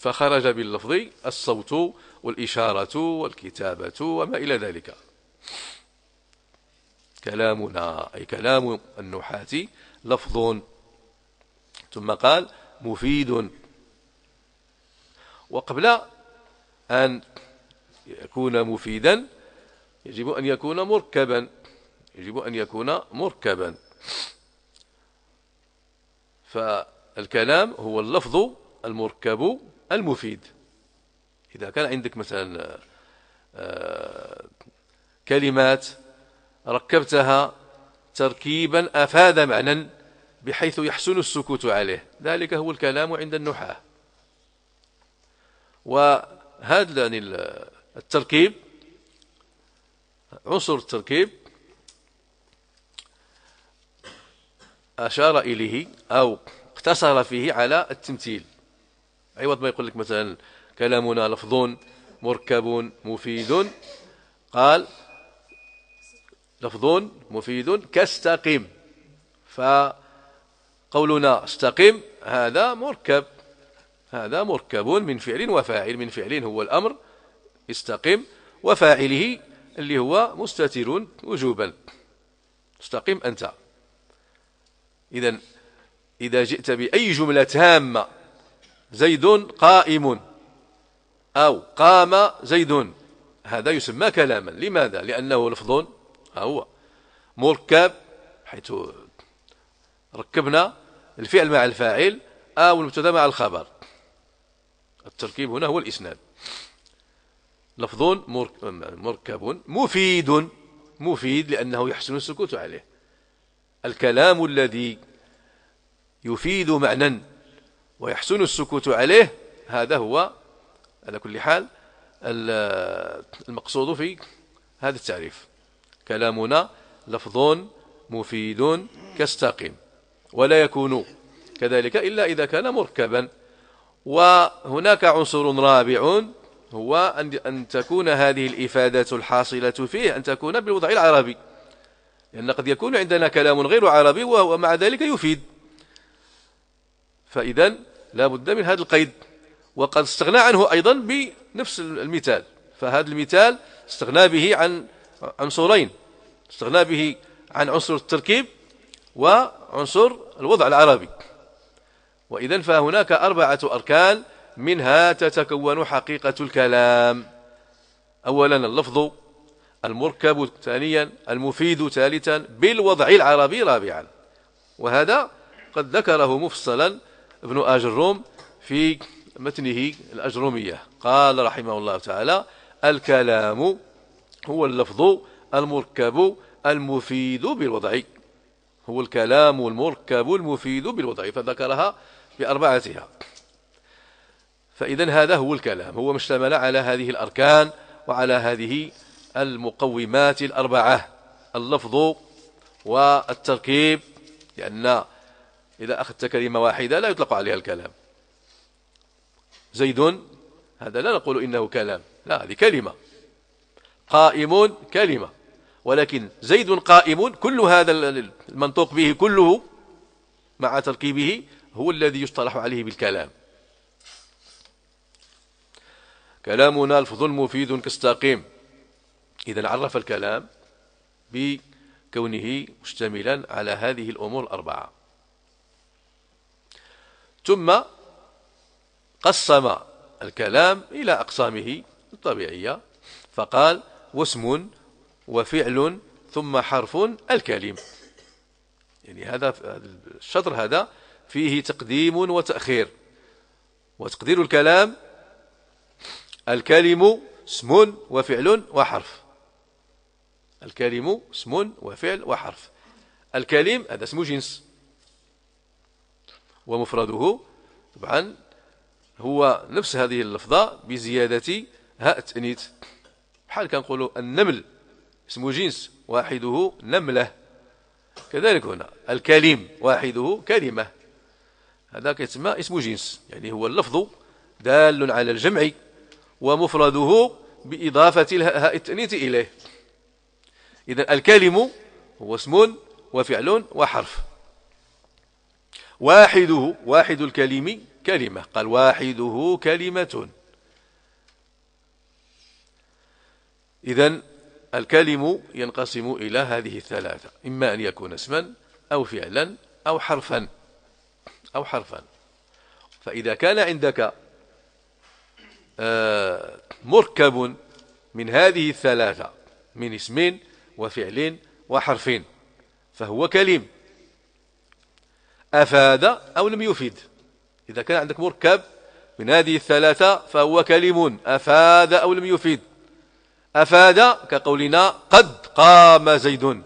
فخرج باللفظ الصوت والإشارة والكتابة وما إلى ذلك كلامنا أي كلام النحاة لفظ ثم قال مفيد وقبل أن يكون مفيدا يجب أن يكون مركبا يجب أن يكون مركبا فالكلام هو اللفظ المركب المفيد إذا كان عندك مثلا آه، آه، كلمات ركبتها تركيبا أفاد معنى بحيث يحسن السكوت عليه ذلك هو الكلام عند النحاة وهذا التركيب عنصر التركيب أشار إليه أو اقتصر فيه على التمثيل عوض أيوة، ما يقول لك مثلا كلامنا لفظ مركب مفيد قال لفظ مفيد كاستقيم فقولنا استقم هذا مركب هذا مركب من فعل وفاعل من فعل هو الأمر استقم وفاعله اللي هو مستتر وجوبا استقيم أنت إذا إذا جئت بأي جملة هامة زيد قائم أو قام زيد هذا يسمى كلاما لماذا لأنه لفظ هو مركب حيث ركبنا الفعل مع الفاعل أو المبتدا مع الخبر التركيب هنا هو الإسناد لفظ مركب مفيد مفيد لأنه يحسن السكوت عليه الكلام الذي يفيد معنى ويحسن السكوت عليه هذا هو على كل حال المقصود في هذا التعريف كلامنا لفظ مفيد كاستقيم ولا يكون كذلك إلا إذا كان مركبا وهناك عنصر رابع هو أن تكون هذه الإفادة الحاصلة فيه أن تكون بالوضع العربي لأن قد يكون عندنا كلام غير عربي ومع ذلك يفيد فإذا لا بد من هذا القيد وقد استغنى عنه أيضا بنفس المثال فهذا المثال استغنى به عن عنصرين استغنى به عن عنصر التركيب وعنصر الوضع العربي وإذا فهناك أربعة أركان منها تتكون حقيقة الكلام أولا اللفظ المركب ثانيا المفيد ثالثا بالوضع العربي رابعا وهذا قد ذكره مفصلا ابن الروم في متنه الأجرمية قال رحمه الله تعالى الكلام هو اللفظ المركب المفيد بالوضع هو الكلام المركب المفيد بالوضع فذكرها بأربعتها فإذا هذا هو الكلام هو مشتمل على هذه الأركان وعلى هذه المقومات الأربعة اللفظ والتركيب لأن إذا أخذت كلمة واحدة لا يطلق عليها الكلام زيد هذا لا نقول إنه كلام لا هذه كلمة قائم كلمة ولكن زيد قائم كل هذا المنطوق به كله مع تركيبه هو الذي يصطلح عليه بالكلام كلامنا الفظ المفيد كاستقيم إذا عرف الكلام بكونه مشتملا على هذه الأمور الأربعة ثم قسم الكلام إلى أقسامه الطبيعية فقال واسم وفعل ثم حرف الكلم يعني هذا الشطر هذا فيه تقديم وتأخير وتقدير الكلام الكلم اسم وفعل وحرف الكلم اسم وفعل وحرف الكلم هذا اسم جنس ومفرده طبعا هو نفس هذه اللفظة بزيادة هاء التانيث بحال كنقولوا النمل اسم جنس واحده نملة كذلك هنا الكليم واحده كلمة هذا كيتسمى اسم جنس يعني هو اللفظ دال على الجمع ومفرده بإضافة الهاء التأنيث إليه إذا الكلم هو اسم وفعل وحرف واحده واحد الكلم كلمة قال واحده كلمة إذا الكلم ينقسم إلى هذه الثلاثة إما أن يكون اسما أو فعلا أو حرفا أو حرفا فإذا كان عندك آه، مركب من هذه الثلاثة من اسم وفعل وحرف فهو كلم أفاد أو لم يفد إذا كان عندك مركب من هذه الثلاثة فهو كلم أفاد أو لم يفيد أفاد كقولنا قد قام زيد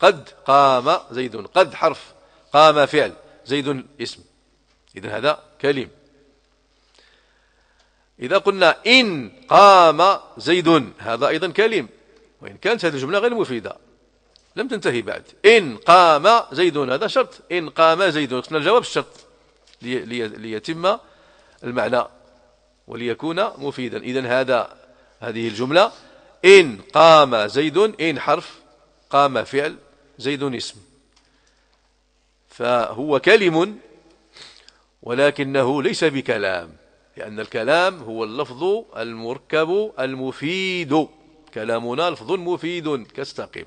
قد قام زيد قد حرف قام فعل زيد اسم إذا هذا كلم إذا قلنا إن قام زيد هذا أيضا كلم وإن كانت هذه الجملة غير مفيدة لم تنتهي بعد إن قام زيد هذا شرط إن قام زيد قسمنا الجواب الشرط لي ليتم المعنى وليكون مفيدا إذا هذا هذه الجملة إن قام زيد إن حرف قام فعل زيد اسم فهو كلم ولكنه ليس بكلام لأن الكلام هو اللفظ المركب المفيد كلامنا لفظ مفيد كاستقيم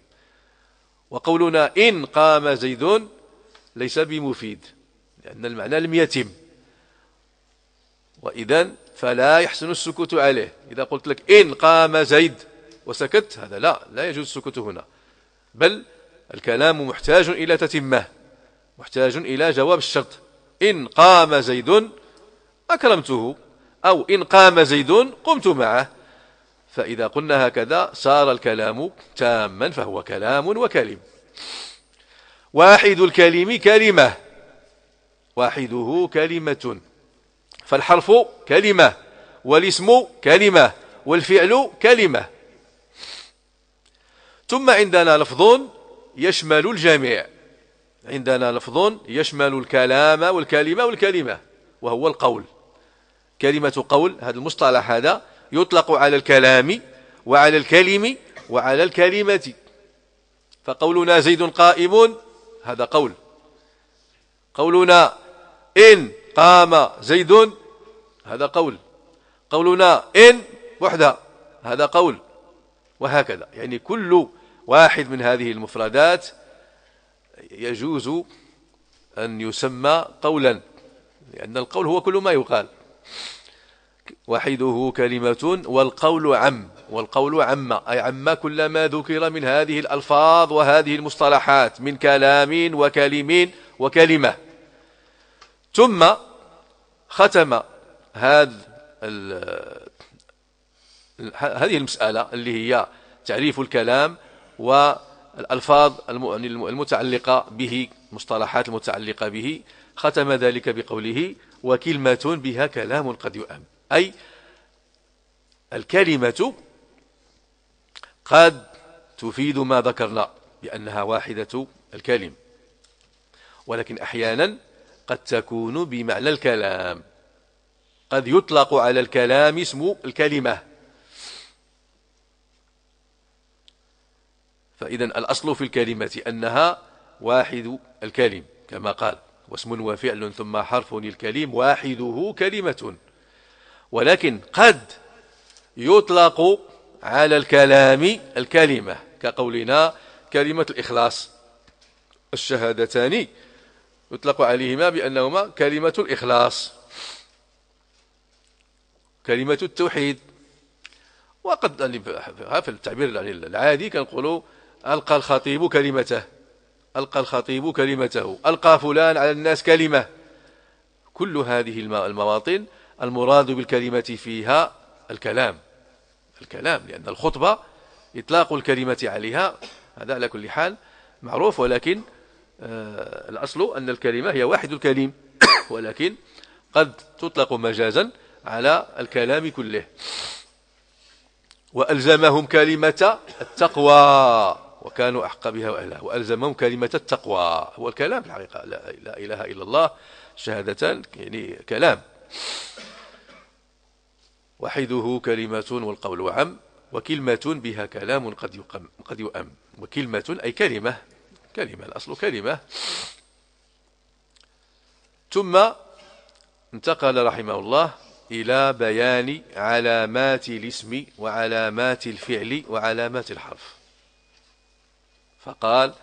وقولنا إن قام زيد ليس بمفيد لأن المعنى لم يتم وإذا فلا يحسن السكوت عليه إذا قلت لك إن قام زيد وسكت هذا لا لا يجوز السكوت هنا بل الكلام محتاج إلى تتمه محتاج إلى جواب الشرط إن قام زيد أكرمته أو إن قام زيد قمت معه فإذا قلنا هكذا صار الكلام تاما فهو كلام وكلم واحد الكلم كلمة واحده كلمة فالحرف كلمة والاسم كلمة والفعل كلمة ثم عندنا لفظ يشمل الجميع عندنا لفظ يشمل الكلام والكلمة والكلمة وهو القول كلمة قول هذا المصطلح هذا يطلق على الكلام وعلى الكلم وعلى الكلمة فقولنا زيد قائم هذا قول قولنا إن قام زيد هذا قول قولنا إن وحدها هذا قول وهكذا يعني كل واحد من هذه المفردات يجوز أن يسمى قولا لأن القول هو كل ما يقال وحده كلمة والقول عم والقول عم أي عم كل ما ذكر من هذه الألفاظ وهذه المصطلحات من كلام وكلم وكلمة ثم ختم هذا هذه المسألة اللي هي تعريف الكلام والألفاظ المتعلقة به مصطلحات المتعلقة به ختم ذلك بقوله وكلمة بها كلام قد يؤم أي الكلمة قد تفيد ما ذكرنا بأنها واحدة الكلم ولكن أحيانا قد تكون بمعنى الكلام قد يطلق على الكلام اسم الكلمة فإذا الأصل في الكلمة أنها واحد الكلم كما قال واسم وفعل ثم حرف الكلم واحده كلمة ولكن قد يطلق على الكلام الكلمة كقولنا كلمة الإخلاص الشهادتان يطلق عليهما بأنهما كلمة الإخلاص كلمة التوحيد وقد في التعبير العادي كنقولوا ألقى الخطيب كلمته ألقى الخطيب كلمته ألقى فلان على الناس كلمة كل هذه المواطن المراد بالكلمة فيها الكلام الكلام لأن الخطبة إطلاق الكلمة عليها هذا على كل حال معروف ولكن آه، الأصل أن الكلمة هي واحد الكلم <coughs> ولكن قد تطلق مجازا على الكلام كله وألزمهم كلمة التقوى وكانوا أحق بها وأهلها وألزمهم كلمة التقوى هو الكلام في الحقيقة لا, لا إله إلا الله شهادتان يعني كلام وحده كلمة والقول وعم وكلمة بها كلام قد يقم قد يؤم وكلمة أي كلمة كلمة الأصل كلمة ثم انتقل رحمه الله إلى بيان علامات الاسم وعلامات الفعل وعلامات الحرف فقال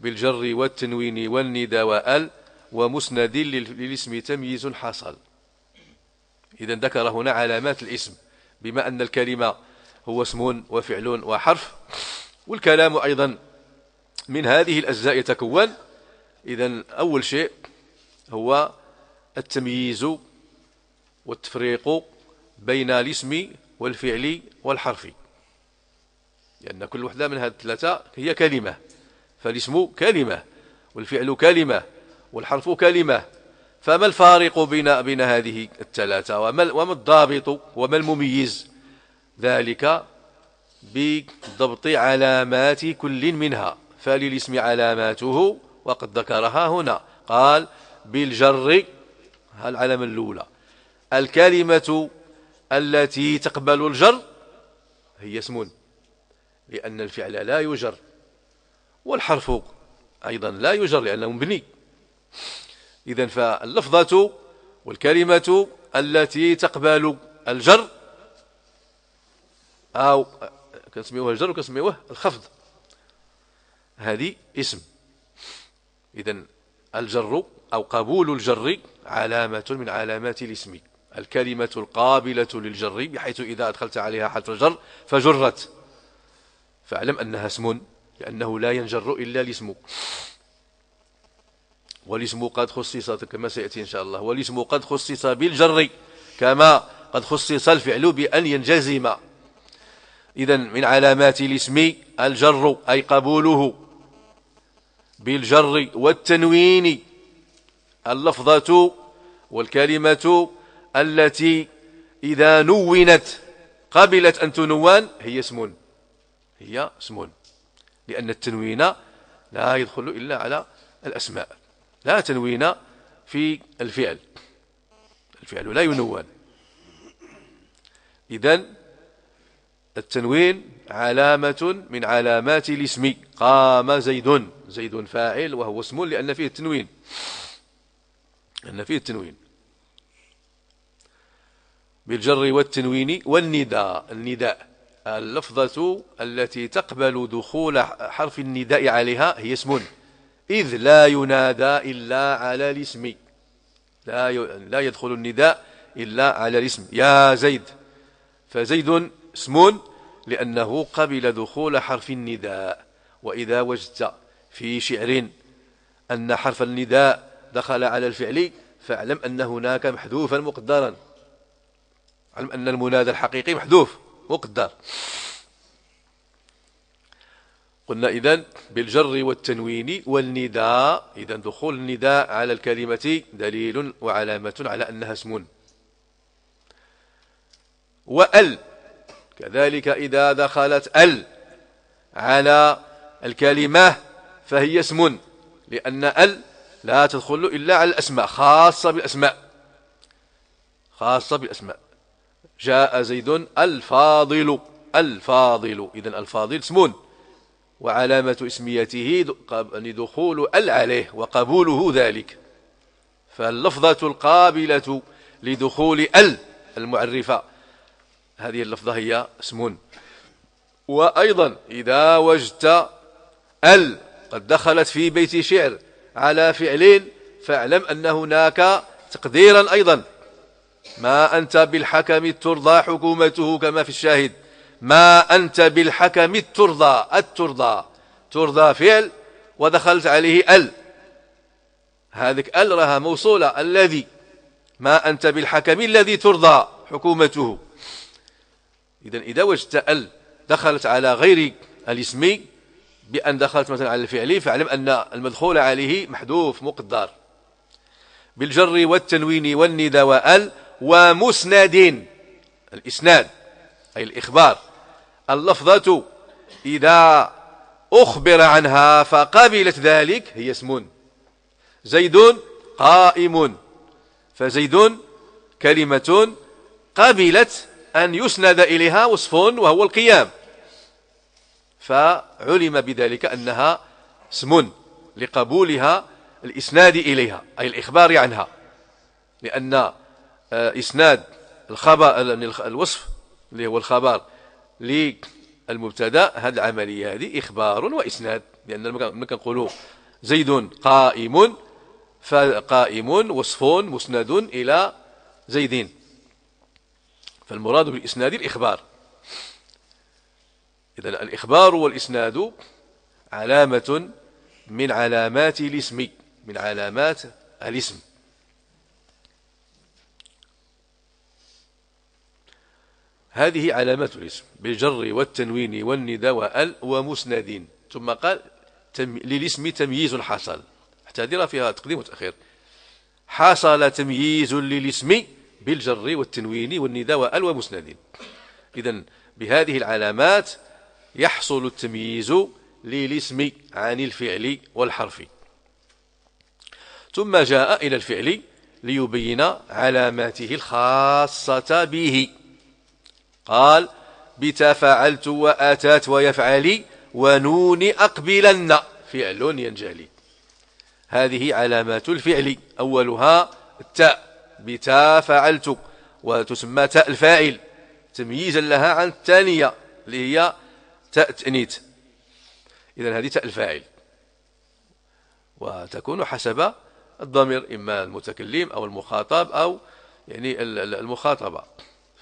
بالجر والتنوين والندى وال ومسند للاسم تمييز حصل إذا ذكر هنا علامات الاسم بما أن الكلمة هو اسم وفعل وحرف والكلام أيضا من هذه الأجزاء يتكون إذا أول شيء هو التمييز والتفريق بين الاسم والفعل والحرف لأن كل وحدة من هذه الثلاثة هي كلمة فالاسم كلمة والفعل كلمة والحرف كلمة فما الفارق بين بين هذه الثلاثة وما وما الضابط وما المميز ذلك بضبط علامات كل منها فللاسم علاماته وقد ذكرها هنا قال بالجر العلامة الأولى الكلمة التي تقبل الجر هي اسم لأن الفعل لا يجر والحرف أيضا لا يجر لأنه مبني إذا فاللفظة والكلمة التي تقبل الجر أو كنسميوها الجر وكنسميوه الخفض هذه اسم إذا الجر أو قبول الجر علامة من علامات الاسم الكلمة القابلة للجر بحيث إذا أدخلت عليها حرف الجر فجرت فاعلم أنها اسم لأنه لا ينجر إلا الاسم والاسم قد خصص كما سيأتي إن شاء الله والاسم قد خصص بالجر كما قد خصص الفعل بأن ينجزم إذا من علامات الاسم الجر أي قبوله بالجر والتنوين اللفظة والكلمة التي إذا نونت قبلت أن تنوان هي اسم هي اسم لأن التنوين لا يدخل إلا على الأسماء لا تنوين في الفعل الفعل لا ينون إذن التنوين علامة من علامات الاسم قام زيد زيد فاعل وهو اسم لأن فيه التنوين أن فيه التنوين بالجر والتنوين والنداء النداء اللفظة التي تقبل دخول حرف النداء عليها هي اسم إذ لا ينادى إلا على الاسم لا لا يدخل النداء إلا على الاسم يا زيد فزيد اسم لأنه قبل دخول حرف النداء وإذا وجدت في شعر أن حرف النداء دخل على الفعل فاعلم أن هناك محذوفا مقدرا علم أن المنادى الحقيقي محذوف مقدر قلنا إذا بالجر والتنوين والنداء إذا دخول النداء على الكلمة دليل وعلامة على أنها اسم وأل كذلك إذا دخلت أل على الكلمة فهي اسم لأن ال لا تدخل إلا على الأسماء خاصة بالأسماء خاصة بالأسماء جاء زيد الفاضل الفاضل إذا الفاضل اسم وعلامة اسميته يعني دخول ال عليه وقبوله ذلك فاللفظة القابلة لدخول ال المعرفة هذه اللفظة هي اسم وأيضا إذا وجدت ال قد دخلت في بيت شعر على فعلين فاعلم أن هناك تقديرا أيضا ما أنت بالحكم ترضى حكومته كما في الشاهد ما أنت بالحكم ترضى الترضى ترضى فعل ودخلت عليه ال هذيك ال راها موصولة الذي ما أنت بالحكم الذي ترضى حكومته إذا إذا وجدت ال دخلت على غير الاسم بأن دخلت مثلا على الفعل فاعلم أن المدخول عليه محذوف مقدر بالجر والتنوين والندى وال ومسند الإسناد أي الإخبار اللفظة إذا أخبر عنها فقبلت ذلك هي اسم زيد قائم فزيد كلمة قبلت أن يسند إليها وصف وهو القيام فعلم بذلك أنها اسم لقبولها الإسناد إليها أي الإخبار عنها لأن آه، إسناد الخبر الوصف اللي هو الخبر للمبتدا هذه العملية هذه إخبار وإسناد لأن لما كنقولوا زيد قائم فقائم وصف مسند إلى زيدين فالمراد بالإسناد الإخبار إذا الإخبار والإسناد علامة من علامات الاسم من علامات الاسم هذه علامات الاسم بالجر والتنوين والنداء وال ومسند ثم قال تم للاسم تمييز حصل اعتذر فيها تقديم وتاخير حصل تمييز للاسم بالجر والتنوين والنداء وال ومسند اذا بهذه العلامات يحصل التمييز للاسم عن الفعل والحرف ثم جاء إلى الفعل ليبين علاماته الخاصة به قال بتفعلت وأتات ويفعلي ونون أقبلن فعل ينجلي هذه علامات الفعل أولها التاء بتا فعلت وتسمى تاء الفاعل تمييزا لها عن الثانية اللي هي تاء تأنيث إذا هذه تاء الفاعل وتكون حسب الضمير إما المتكلم أو المخاطب أو يعني المخاطبة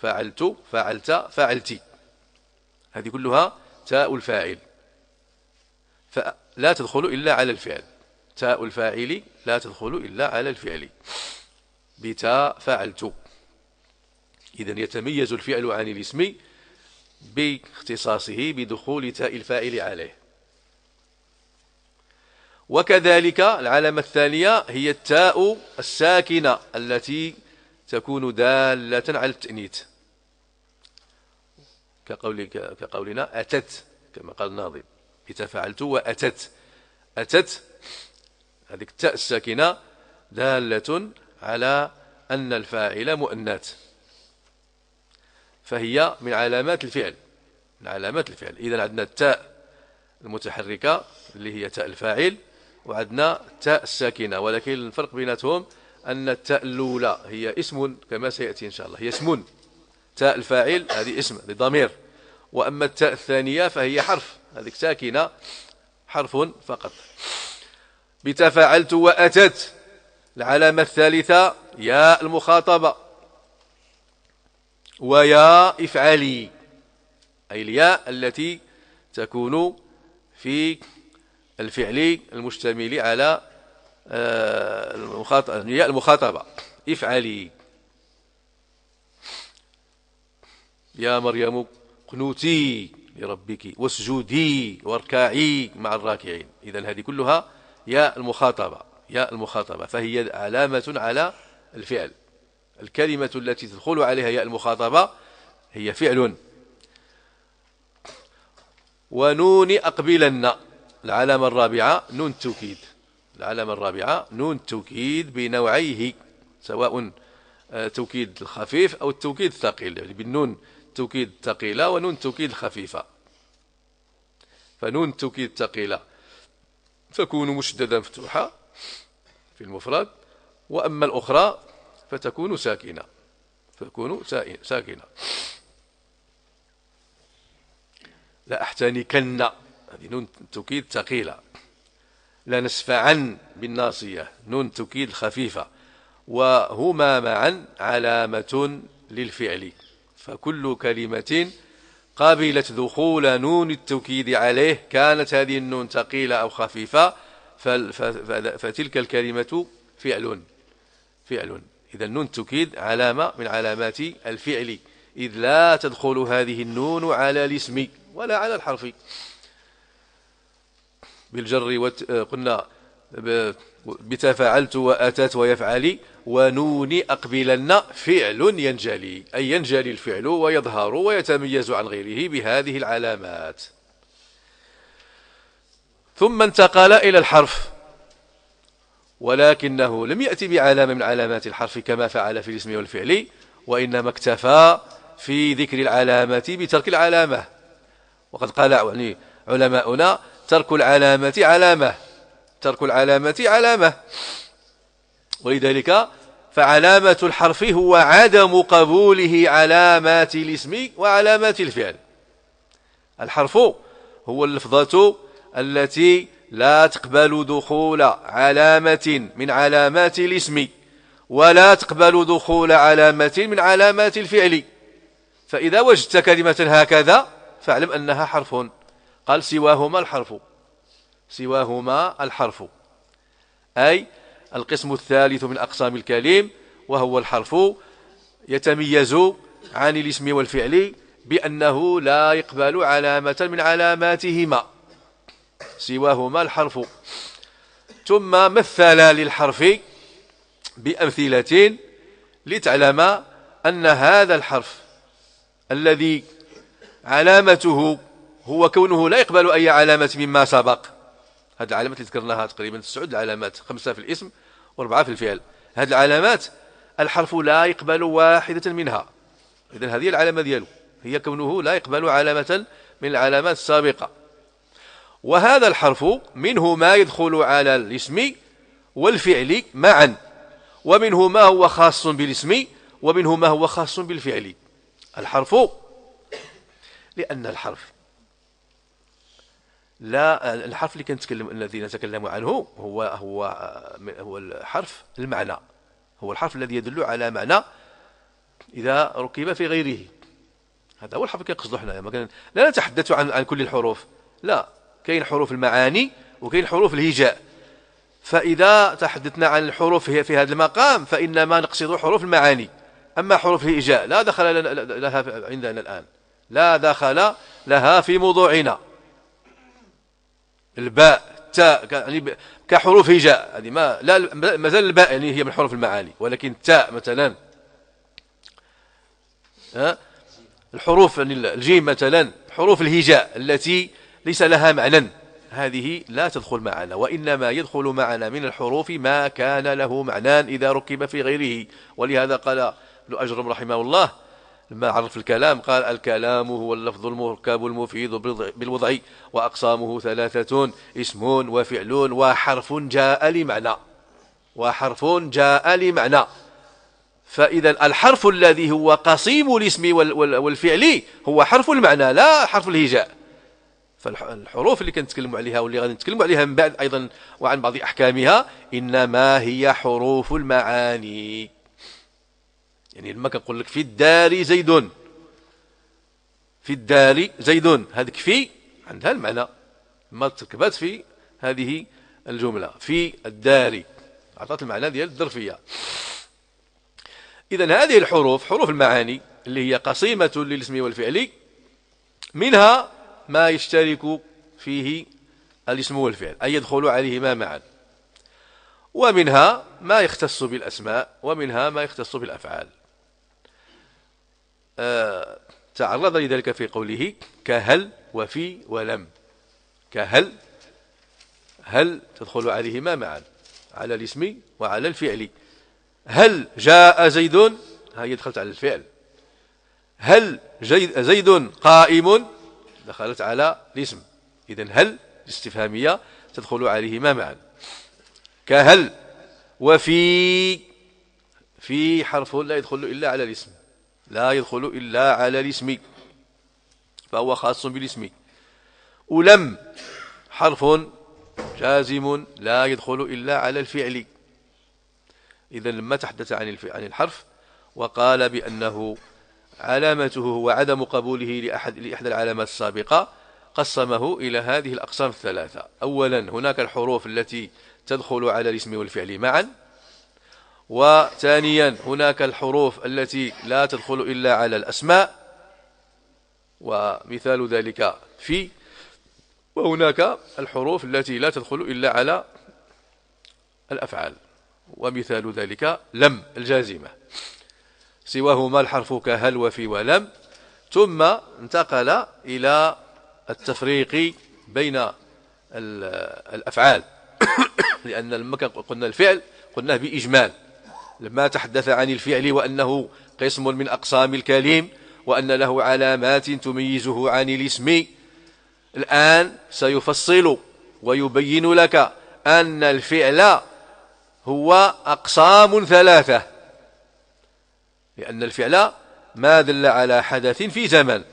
فعلت فعلت فعلتي هذه كلها تاء الفاعل فلا تدخل إلا على الفعل تاء الفاعل لا تدخل إلا على الفعل بتاء فعلت إذا يتميز الفعل عن الاسم باختصاصه بدخول تاء الفاعل عليه وكذلك العلامة الثانية هي التاء الساكنة التي تكون دالة على التأنيث كقولك كقولنا أتت كما قال الناظم فعلت وأتت أتت هذه التاء الساكنة دالة على أن الفاعل مؤنث فهي من علامات الفعل من علامات الفعل إذا عندنا التاء المتحركة اللي هي تاء الفاعل وعندنا التاء الساكنة ولكن الفرق بيناتهم أن التاء الأولى هي اسم كما سيأتي إن شاء الله هي اسم تاء الفاعل هذه اسم هذه ضمير وأما التاء الثانية فهي حرف هذيك ساكنة حرف فقط بتفاعلت وأتت العلامة الثالثة ياء المخاطبة ويا افعلي أي الياء التي تكون في الفعل المشتمل على آه، الياء المخاطبة افعلي يا مريم قنوتي لربك واسجدي واركعي مع الراكعين إذا هذه كلها ياء المخاطبة ياء المخاطبة فهي علامة على الفعل الكلمة التي تدخل عليها ياء المخاطبة هي فعل ونون أقبلن العلامة الرابعة نون التوكيد العلامة الرابعة نون التوكيد بنوعيه سواء آه، توكيد الخفيف أو التوكيد الثقيل يعني بالنون توكيد ثقيلة ونون توكيد خفيفة فنون توكيد ثقيلة تكون مشددا مفتوحة في المفرد وأما الأخرى فتكون ساكنة فتكون ساكنة لأحتنكن لا هذه نون تكيد ثقيلة لنسفعن بالناصية نون تكيد خفيفة وهما معا علامة للفعل فكل كلمة قبلت دخول نون التوكيد عليه كانت هذه النون ثقيلة أو خفيفة فتلك الكلمة فعل فعل إذا النون تكيد علامة من علامات الفعل إذ لا تدخل هذه النون على الاسم ولا على الحرف بالجر وت... آه، قلنا بتفعلت وأتت ويفعلي ونون أقبلن فعل ينجلي أي ينجلي الفعل ويظهر ويتميز عن غيره بهذه العلامات ثم انتقل إلى الحرف ولكنه لم يأتي بعلامة من علامات الحرف كما فعل في الاسم والفعل وإنما اكتفى في ذكر العلامة بترك العلامة وقد قال يعني علماؤنا ترك العلامة علامة ترك العلامة علامة ولذلك فعلامة الحرف هو عدم قبوله علامات الاسم وعلامات الفعل الحرف هو اللفظة التي لا تقبل دخول علامة من علامات الاسم ولا تقبل دخول علامة من علامات الفعل فإذا وجدت كلمة هكذا فاعلم أنها حرف قال سواهما الحرف سواهما الحرف أي القسم الثالث من أقسام الكلم وهو الحرف يتميز عن الاسم والفعل بأنه لا يقبل علامة من علاماتهما سواهما الحرف ثم مثل للحرف بأمثلة لتعلم أن هذا الحرف الذي علامته هو كونه لا يقبل أي علامة مما سبق هذه العلامات اللي ذكرناها تقريبا تسعود علامات خمسة في الاسم واربعة في الفعل هذه العلامات الحرف لا يقبل واحدة منها إذن هذه العلامة ديالو هي كونه لا يقبل علامة من العلامات السابقة وهذا الحرف منه ما يدخل على الاسم والفعل معا ومنه ما هو خاص بالاسم ومنه ما هو خاص بالفعل الحرف لأن الحرف لا الحرف اللي كنتكلم الذي نتكلم عنه هو هو هو الحرف المعنى هو الحرف الذي يدل على معنى إذا ركب في غيره هذا هو الحرف اللي كنقصدو حنايا لا نتحدث عن عن كل الحروف لا كاين حروف المعاني وكاين حروف الهجاء فإذا تحدثنا عن الحروف هي في هذا المقام فإنما نقصد حروف المعاني أما حروف الهجاء لا دخل لها عندنا الآن لا دخل لها في موضوعنا الباء التاء يعني كحروف هجاء هذه ما لا مازال الباء يعني هي من حروف المعاني ولكن التاء مثلا ها الحروف يعني الجيم مثلا حروف الهجاء التي ليس لها معنى هذه لا تدخل معنا وإنما يدخل معنا من الحروف ما كان له معنى إذا ركب في غيره ولهذا قال ابن أجرم رحمه الله لما عرف الكلام قال الكلام هو اللفظ المركب المفيد بالوضع وأقسامه ثلاثة اسم وفعل وحرف جاء لمعنى وحرف جاء لمعنى فإذا الحرف الذي هو قصيم الاسم والفعل هو حرف المعنى لا حرف الهجاء فالحروف اللي كنتكلموا عليها واللي غادي نتكلموا عليها من بعد ايضا وعن بعض احكامها انما هي حروف المعاني يعني لما كنقول لك في الدار زيد في الدار زيد هذيك في عندها المعنى ما تركبات في هذه الجمله في الدار عطات المعنى ديال الظرفيه اذا هذه الحروف حروف المعاني اللي هي قصيمه للاسم والفعل منها ما يشترك فيه الاسم والفعل أي يدخل عليهما معا ومنها ما يختص بالأسماء ومنها ما يختص بالأفعال آه، تعرض لذلك في قوله كهل وفي ولم كهل هل تدخل عليهما معا على الاسم وعلى الفعل هل جاء زيد هي دخلت على الفعل هل زيد قائم دخلت على الاسم اذا هل الاستفهاميه تدخل عليهما معا كهل وفي في حرف لا يدخل الا على الاسم لا يدخل الا على الاسم فهو خاص بالاسم ولم حرف جازم لا يدخل إلا على الفعل إذا لما تحدث عن الحرف وقال بأنه علامته هو عدم قبوله لأحد, لأحد العلامات السابقة قسمه إلى هذه الأقسام الثلاثة أولا هناك الحروف التي تدخل على الاسم والفعل معا وثانيا هناك الحروف التي لا تدخل إلا على الأسماء ومثال ذلك في وهناك الحروف التي لا تدخل إلا على الأفعال ومثال ذلك لم الجازمة سواهما الحرف كهل وفي ولم ثم انتقل إلى التفريق بين الأفعال <coughs> لأن لما قلنا الفعل قلناه بإجمال لما تحدث عن الفعل وأنه قسم من أقسام الكلم وأن له علامات تميزه عن الاسم الآن سيفصل ويبين لك أن الفعل هو أقسام ثلاثة لأن الفعل ما دل على حدث في زمن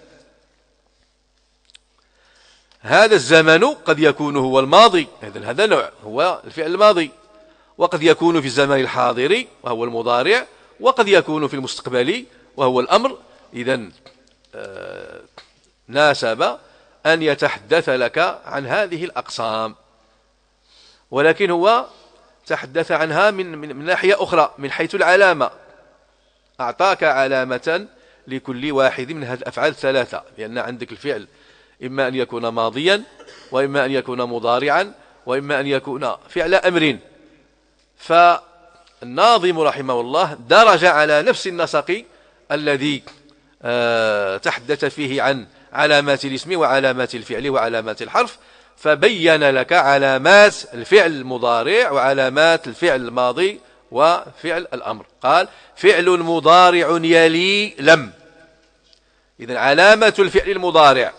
هذا الزمن قد يكون هو الماضي هذا هذا نوع هو الفعل الماضي وقد يكون في الزمن الحاضر وهو المضارع وقد يكون في المستقبل وهو الأمر إذا آه، ناسب أن يتحدث لك عن هذه الأقسام ولكن هو تحدث عنها من, من, من ناحية أخرى من حيث العلامة أعطاك علامة لكل واحد من هذه الأفعال الثلاثة لأن عندك الفعل إما أن يكون ماضيا وإما أن يكون مضارعا وإما أن يكون فعل أمر فالناظم رحمه الله درج على نفس النسق الذي آه، تحدث فيه عن علامات الاسم وعلامات الفعل وعلامات الحرف فبين لك علامات الفعل المضارع وعلامات الفعل الماضي وفعل الأمر قال فعل مضارع يلي لم إذا علامة الفعل المضارع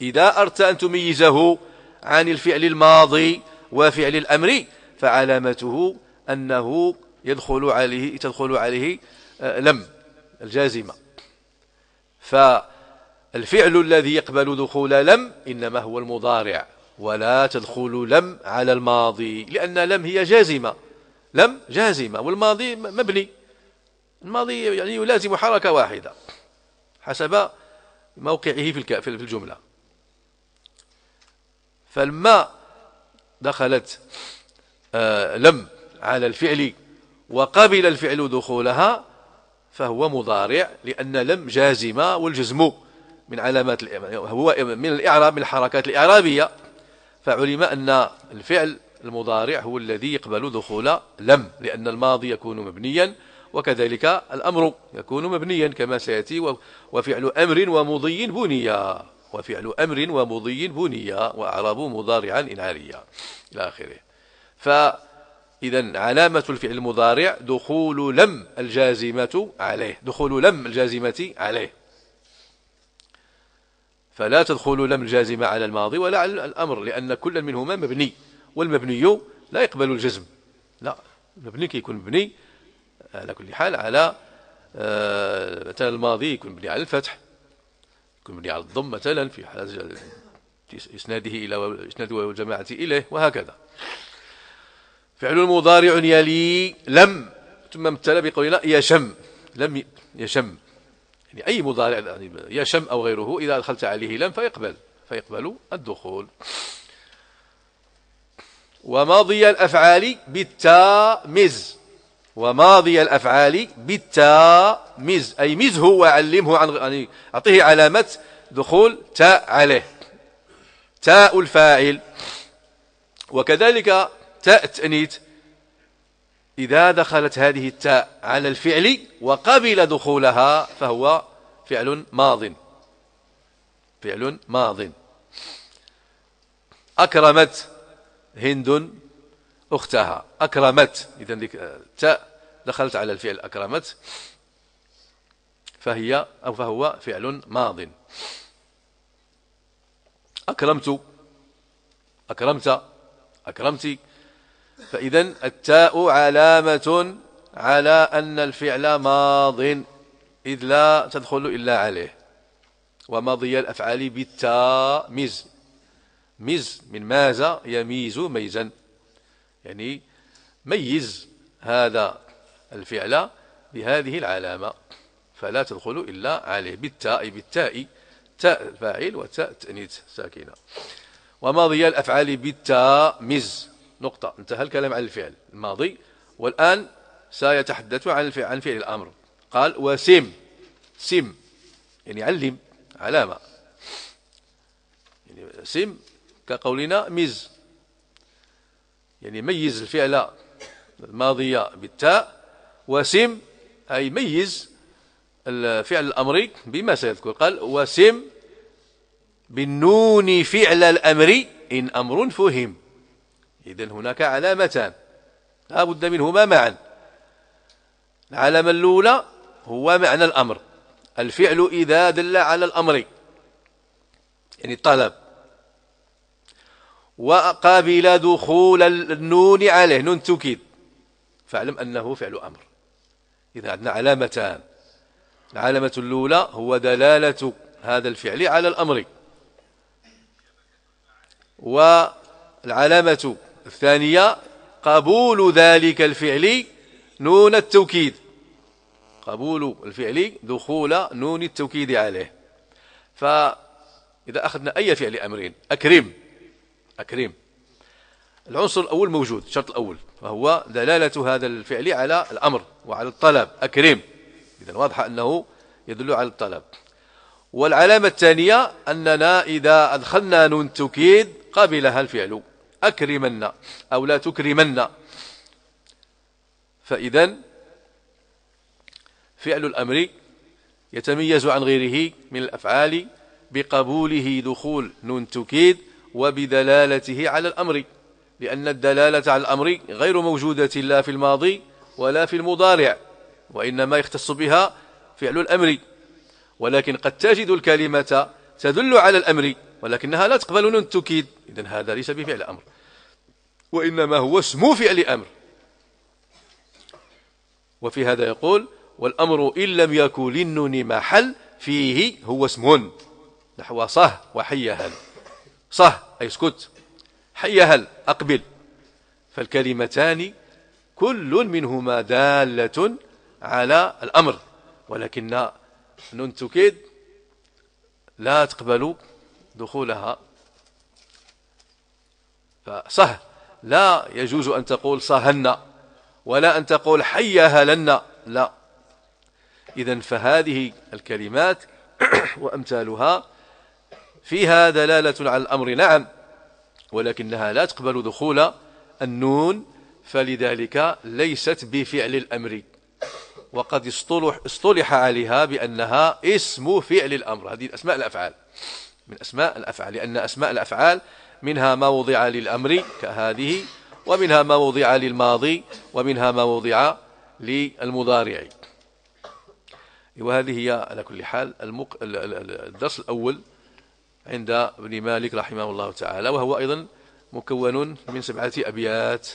إذا أردت أن تميزه عن الفعل الماضي وفعل الأمر فعلامته أنه يدخل عليه تدخل عليه آه، لم الجازمة فالفعل الذي يقبل دخول لم إنما هو المضارع ولا تدخل لم على الماضي لأن لم هي جازمة لم جازمة والماضي مبني الماضي يعني يلازم حركة واحدة حسب موقعه في في الجملة فلما دخلت آه، لم على الفعل وقبل الفعل دخولها فهو مضارع لأن لم جازمة والجزم من علامات هو من الإعراب من الحركات الإعرابية فعلم أن الفعل المضارع هو الذي يقبل دخول لم لأن الماضي يكون مبنيا وكذلك الأمر يكون مبنيا كما سيأتي وفعل أمر ومضي بنيا وفعل أمر ومضي بنيا وأعراب مضارعا إن إلى آخره فإذا علامة الفعل المضارع دخول لم الجازمة عليه دخول لم الجازمة عليه فلا تدخل لم الجازمة على الماضي ولا على الأمر لأن كل منهما مبني والمبني لا يقبل الجزم لا المبني كيكون مبني على كل حال على آه، مثلا الماضي يكون مبني على الفتح يكون مبني على الضم مثلا في حال اسناده الى اسناده والجماعه اليه وهكذا فعل مضارع يلي لم ثم امتلأ بقولنا يشم لم يشم يعني أي مضارع يشم يعني أو غيره إذا أدخلت عليه لم فيقبل فيقبل الدخول وماضي الأفعال بالتاء مز وماضي الأفعال بالتاء مز أي مزه وعلمه عن يعني أعطيه علامة دخول تاء عليه تاء الفاعل وكذلك تاء تأنيت إذا دخلت هذه التاء على الفعل وقبل دخولها فهو فعل ماض فعل ماض أكرمت هند أختها أكرمت إذا آه، تاء دخلت على الفعل أكرمت فهي أو فهو فعل ماض أكرمت أكرمت أكرمت فإذا التاء علامة على أن الفعل ماض إذ لا تدخل إلا عليه ومضي الأفعال بالتاء مز ميز من ماز يميز ميزا يعني ميز هذا الفعل بهذه العلامة فلا تدخل إلا عليه بالتاء بالتاء تاء الفاعل وتاء التأنيث ساكنة وماضي الأفعال بالتاء مز نقطة انتهى الكلام عن الفعل الماضي والآن سيتحدث عن الفعل, عن فعل الأمر قال وسم سم يعني علم علامة يعني سم كقولنا ميز يعني ميز الفعل الماضية بالتاء وسم أي ميز الفعل الأمري بما سيذكر قال وسم بالنون فعل الأمر إن أمر فهم إذا هناك علامتان لا بد منهما معا العلامة الأولى هو معنى الأمر الفعل إذا دل على الأمر يعني الطلب وقابل دخول النون عليه نون تكيد فاعلم أنه فعل أمر إذا عندنا علامتان العلامة الأولى هو دلالة هذا الفعل على الأمر والعلامة الثانية قبول ذلك الفعل نون التوكيد قبول الفعل دخول نون التوكيد عليه فإذا أخذنا أي فعل أمر أكرم أكرم العنصر الأول موجود الشرط الأول وهو دلالة هذا الفعل على الأمر وعلى الطلب أكرم إذا واضح أنه يدل على الطلب والعلامة الثانية أننا إذا أدخلنا نون تكيد قبلها الفعل أكرمنا أو لا تكرمنا فإذا فعل الأمر يتميز عن غيره من الأفعال بقبوله دخول نون تكيد وبدلالته على الأمر لأن الدلالة على الأمر غير موجودة لا في الماضي ولا في المضارع وإنما يختص بها فعل الأمر ولكن قد تجد الكلمة تدل على الأمر ولكنها لا تقبل نون التوكيد إذن هذا ليس بفعل أمر وإنما هو اسم فعل أمر وفي هذا يقول والأمر إن لم يكن للنون محل فيه هو اسم نحو صه هذا صه أي اسكت حي هل أقبل فالكلمتان كل منهما دالة على الأمر ولكن ننتكد لا تقبل دخولها فصه لا يجوز أن تقول صهن ولا أن تقول حي هلن لا إذا فهذه الكلمات <clears throat> وأمثالها فيها دلالة على الأمر نعم ولكنها لا تقبل دخول النون فلذلك ليست بفعل الأمر وقد اصطلح, اصطلح عليها بأنها اسم فعل الأمر هذه أسماء الأفعال من أسماء الأفعال لأن أسماء الأفعال منها ما وضع للأمر كهذه ومنها ما وضع للماضي ومنها ما وضع للمضارع وهذه إيوه، هي على كل حال الدرس الأول عند ابن مالك رحمه الله تعالى وهو أيضا مكون من سبعة أبيات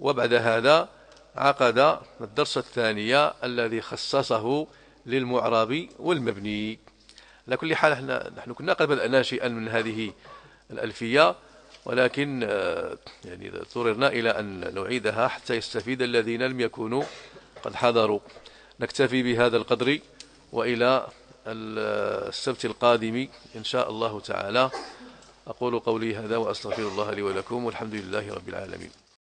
وبعد هذا عقد الدرس الثانية الذي خصصه للمعرب والمبني على كل حال نحن كنا قد بدأنا شيئا من هذه الألفية ولكن آه، يعني اضطررنا إلى أن نعيدها حتى يستفيد الذين لم يكونوا قد حضروا نكتفي بهذا القدر وإلى السبت القادم إن شاء الله تعالى أقول قولي هذا وأستغفر الله لي ولكم والحمد لله رب العالمين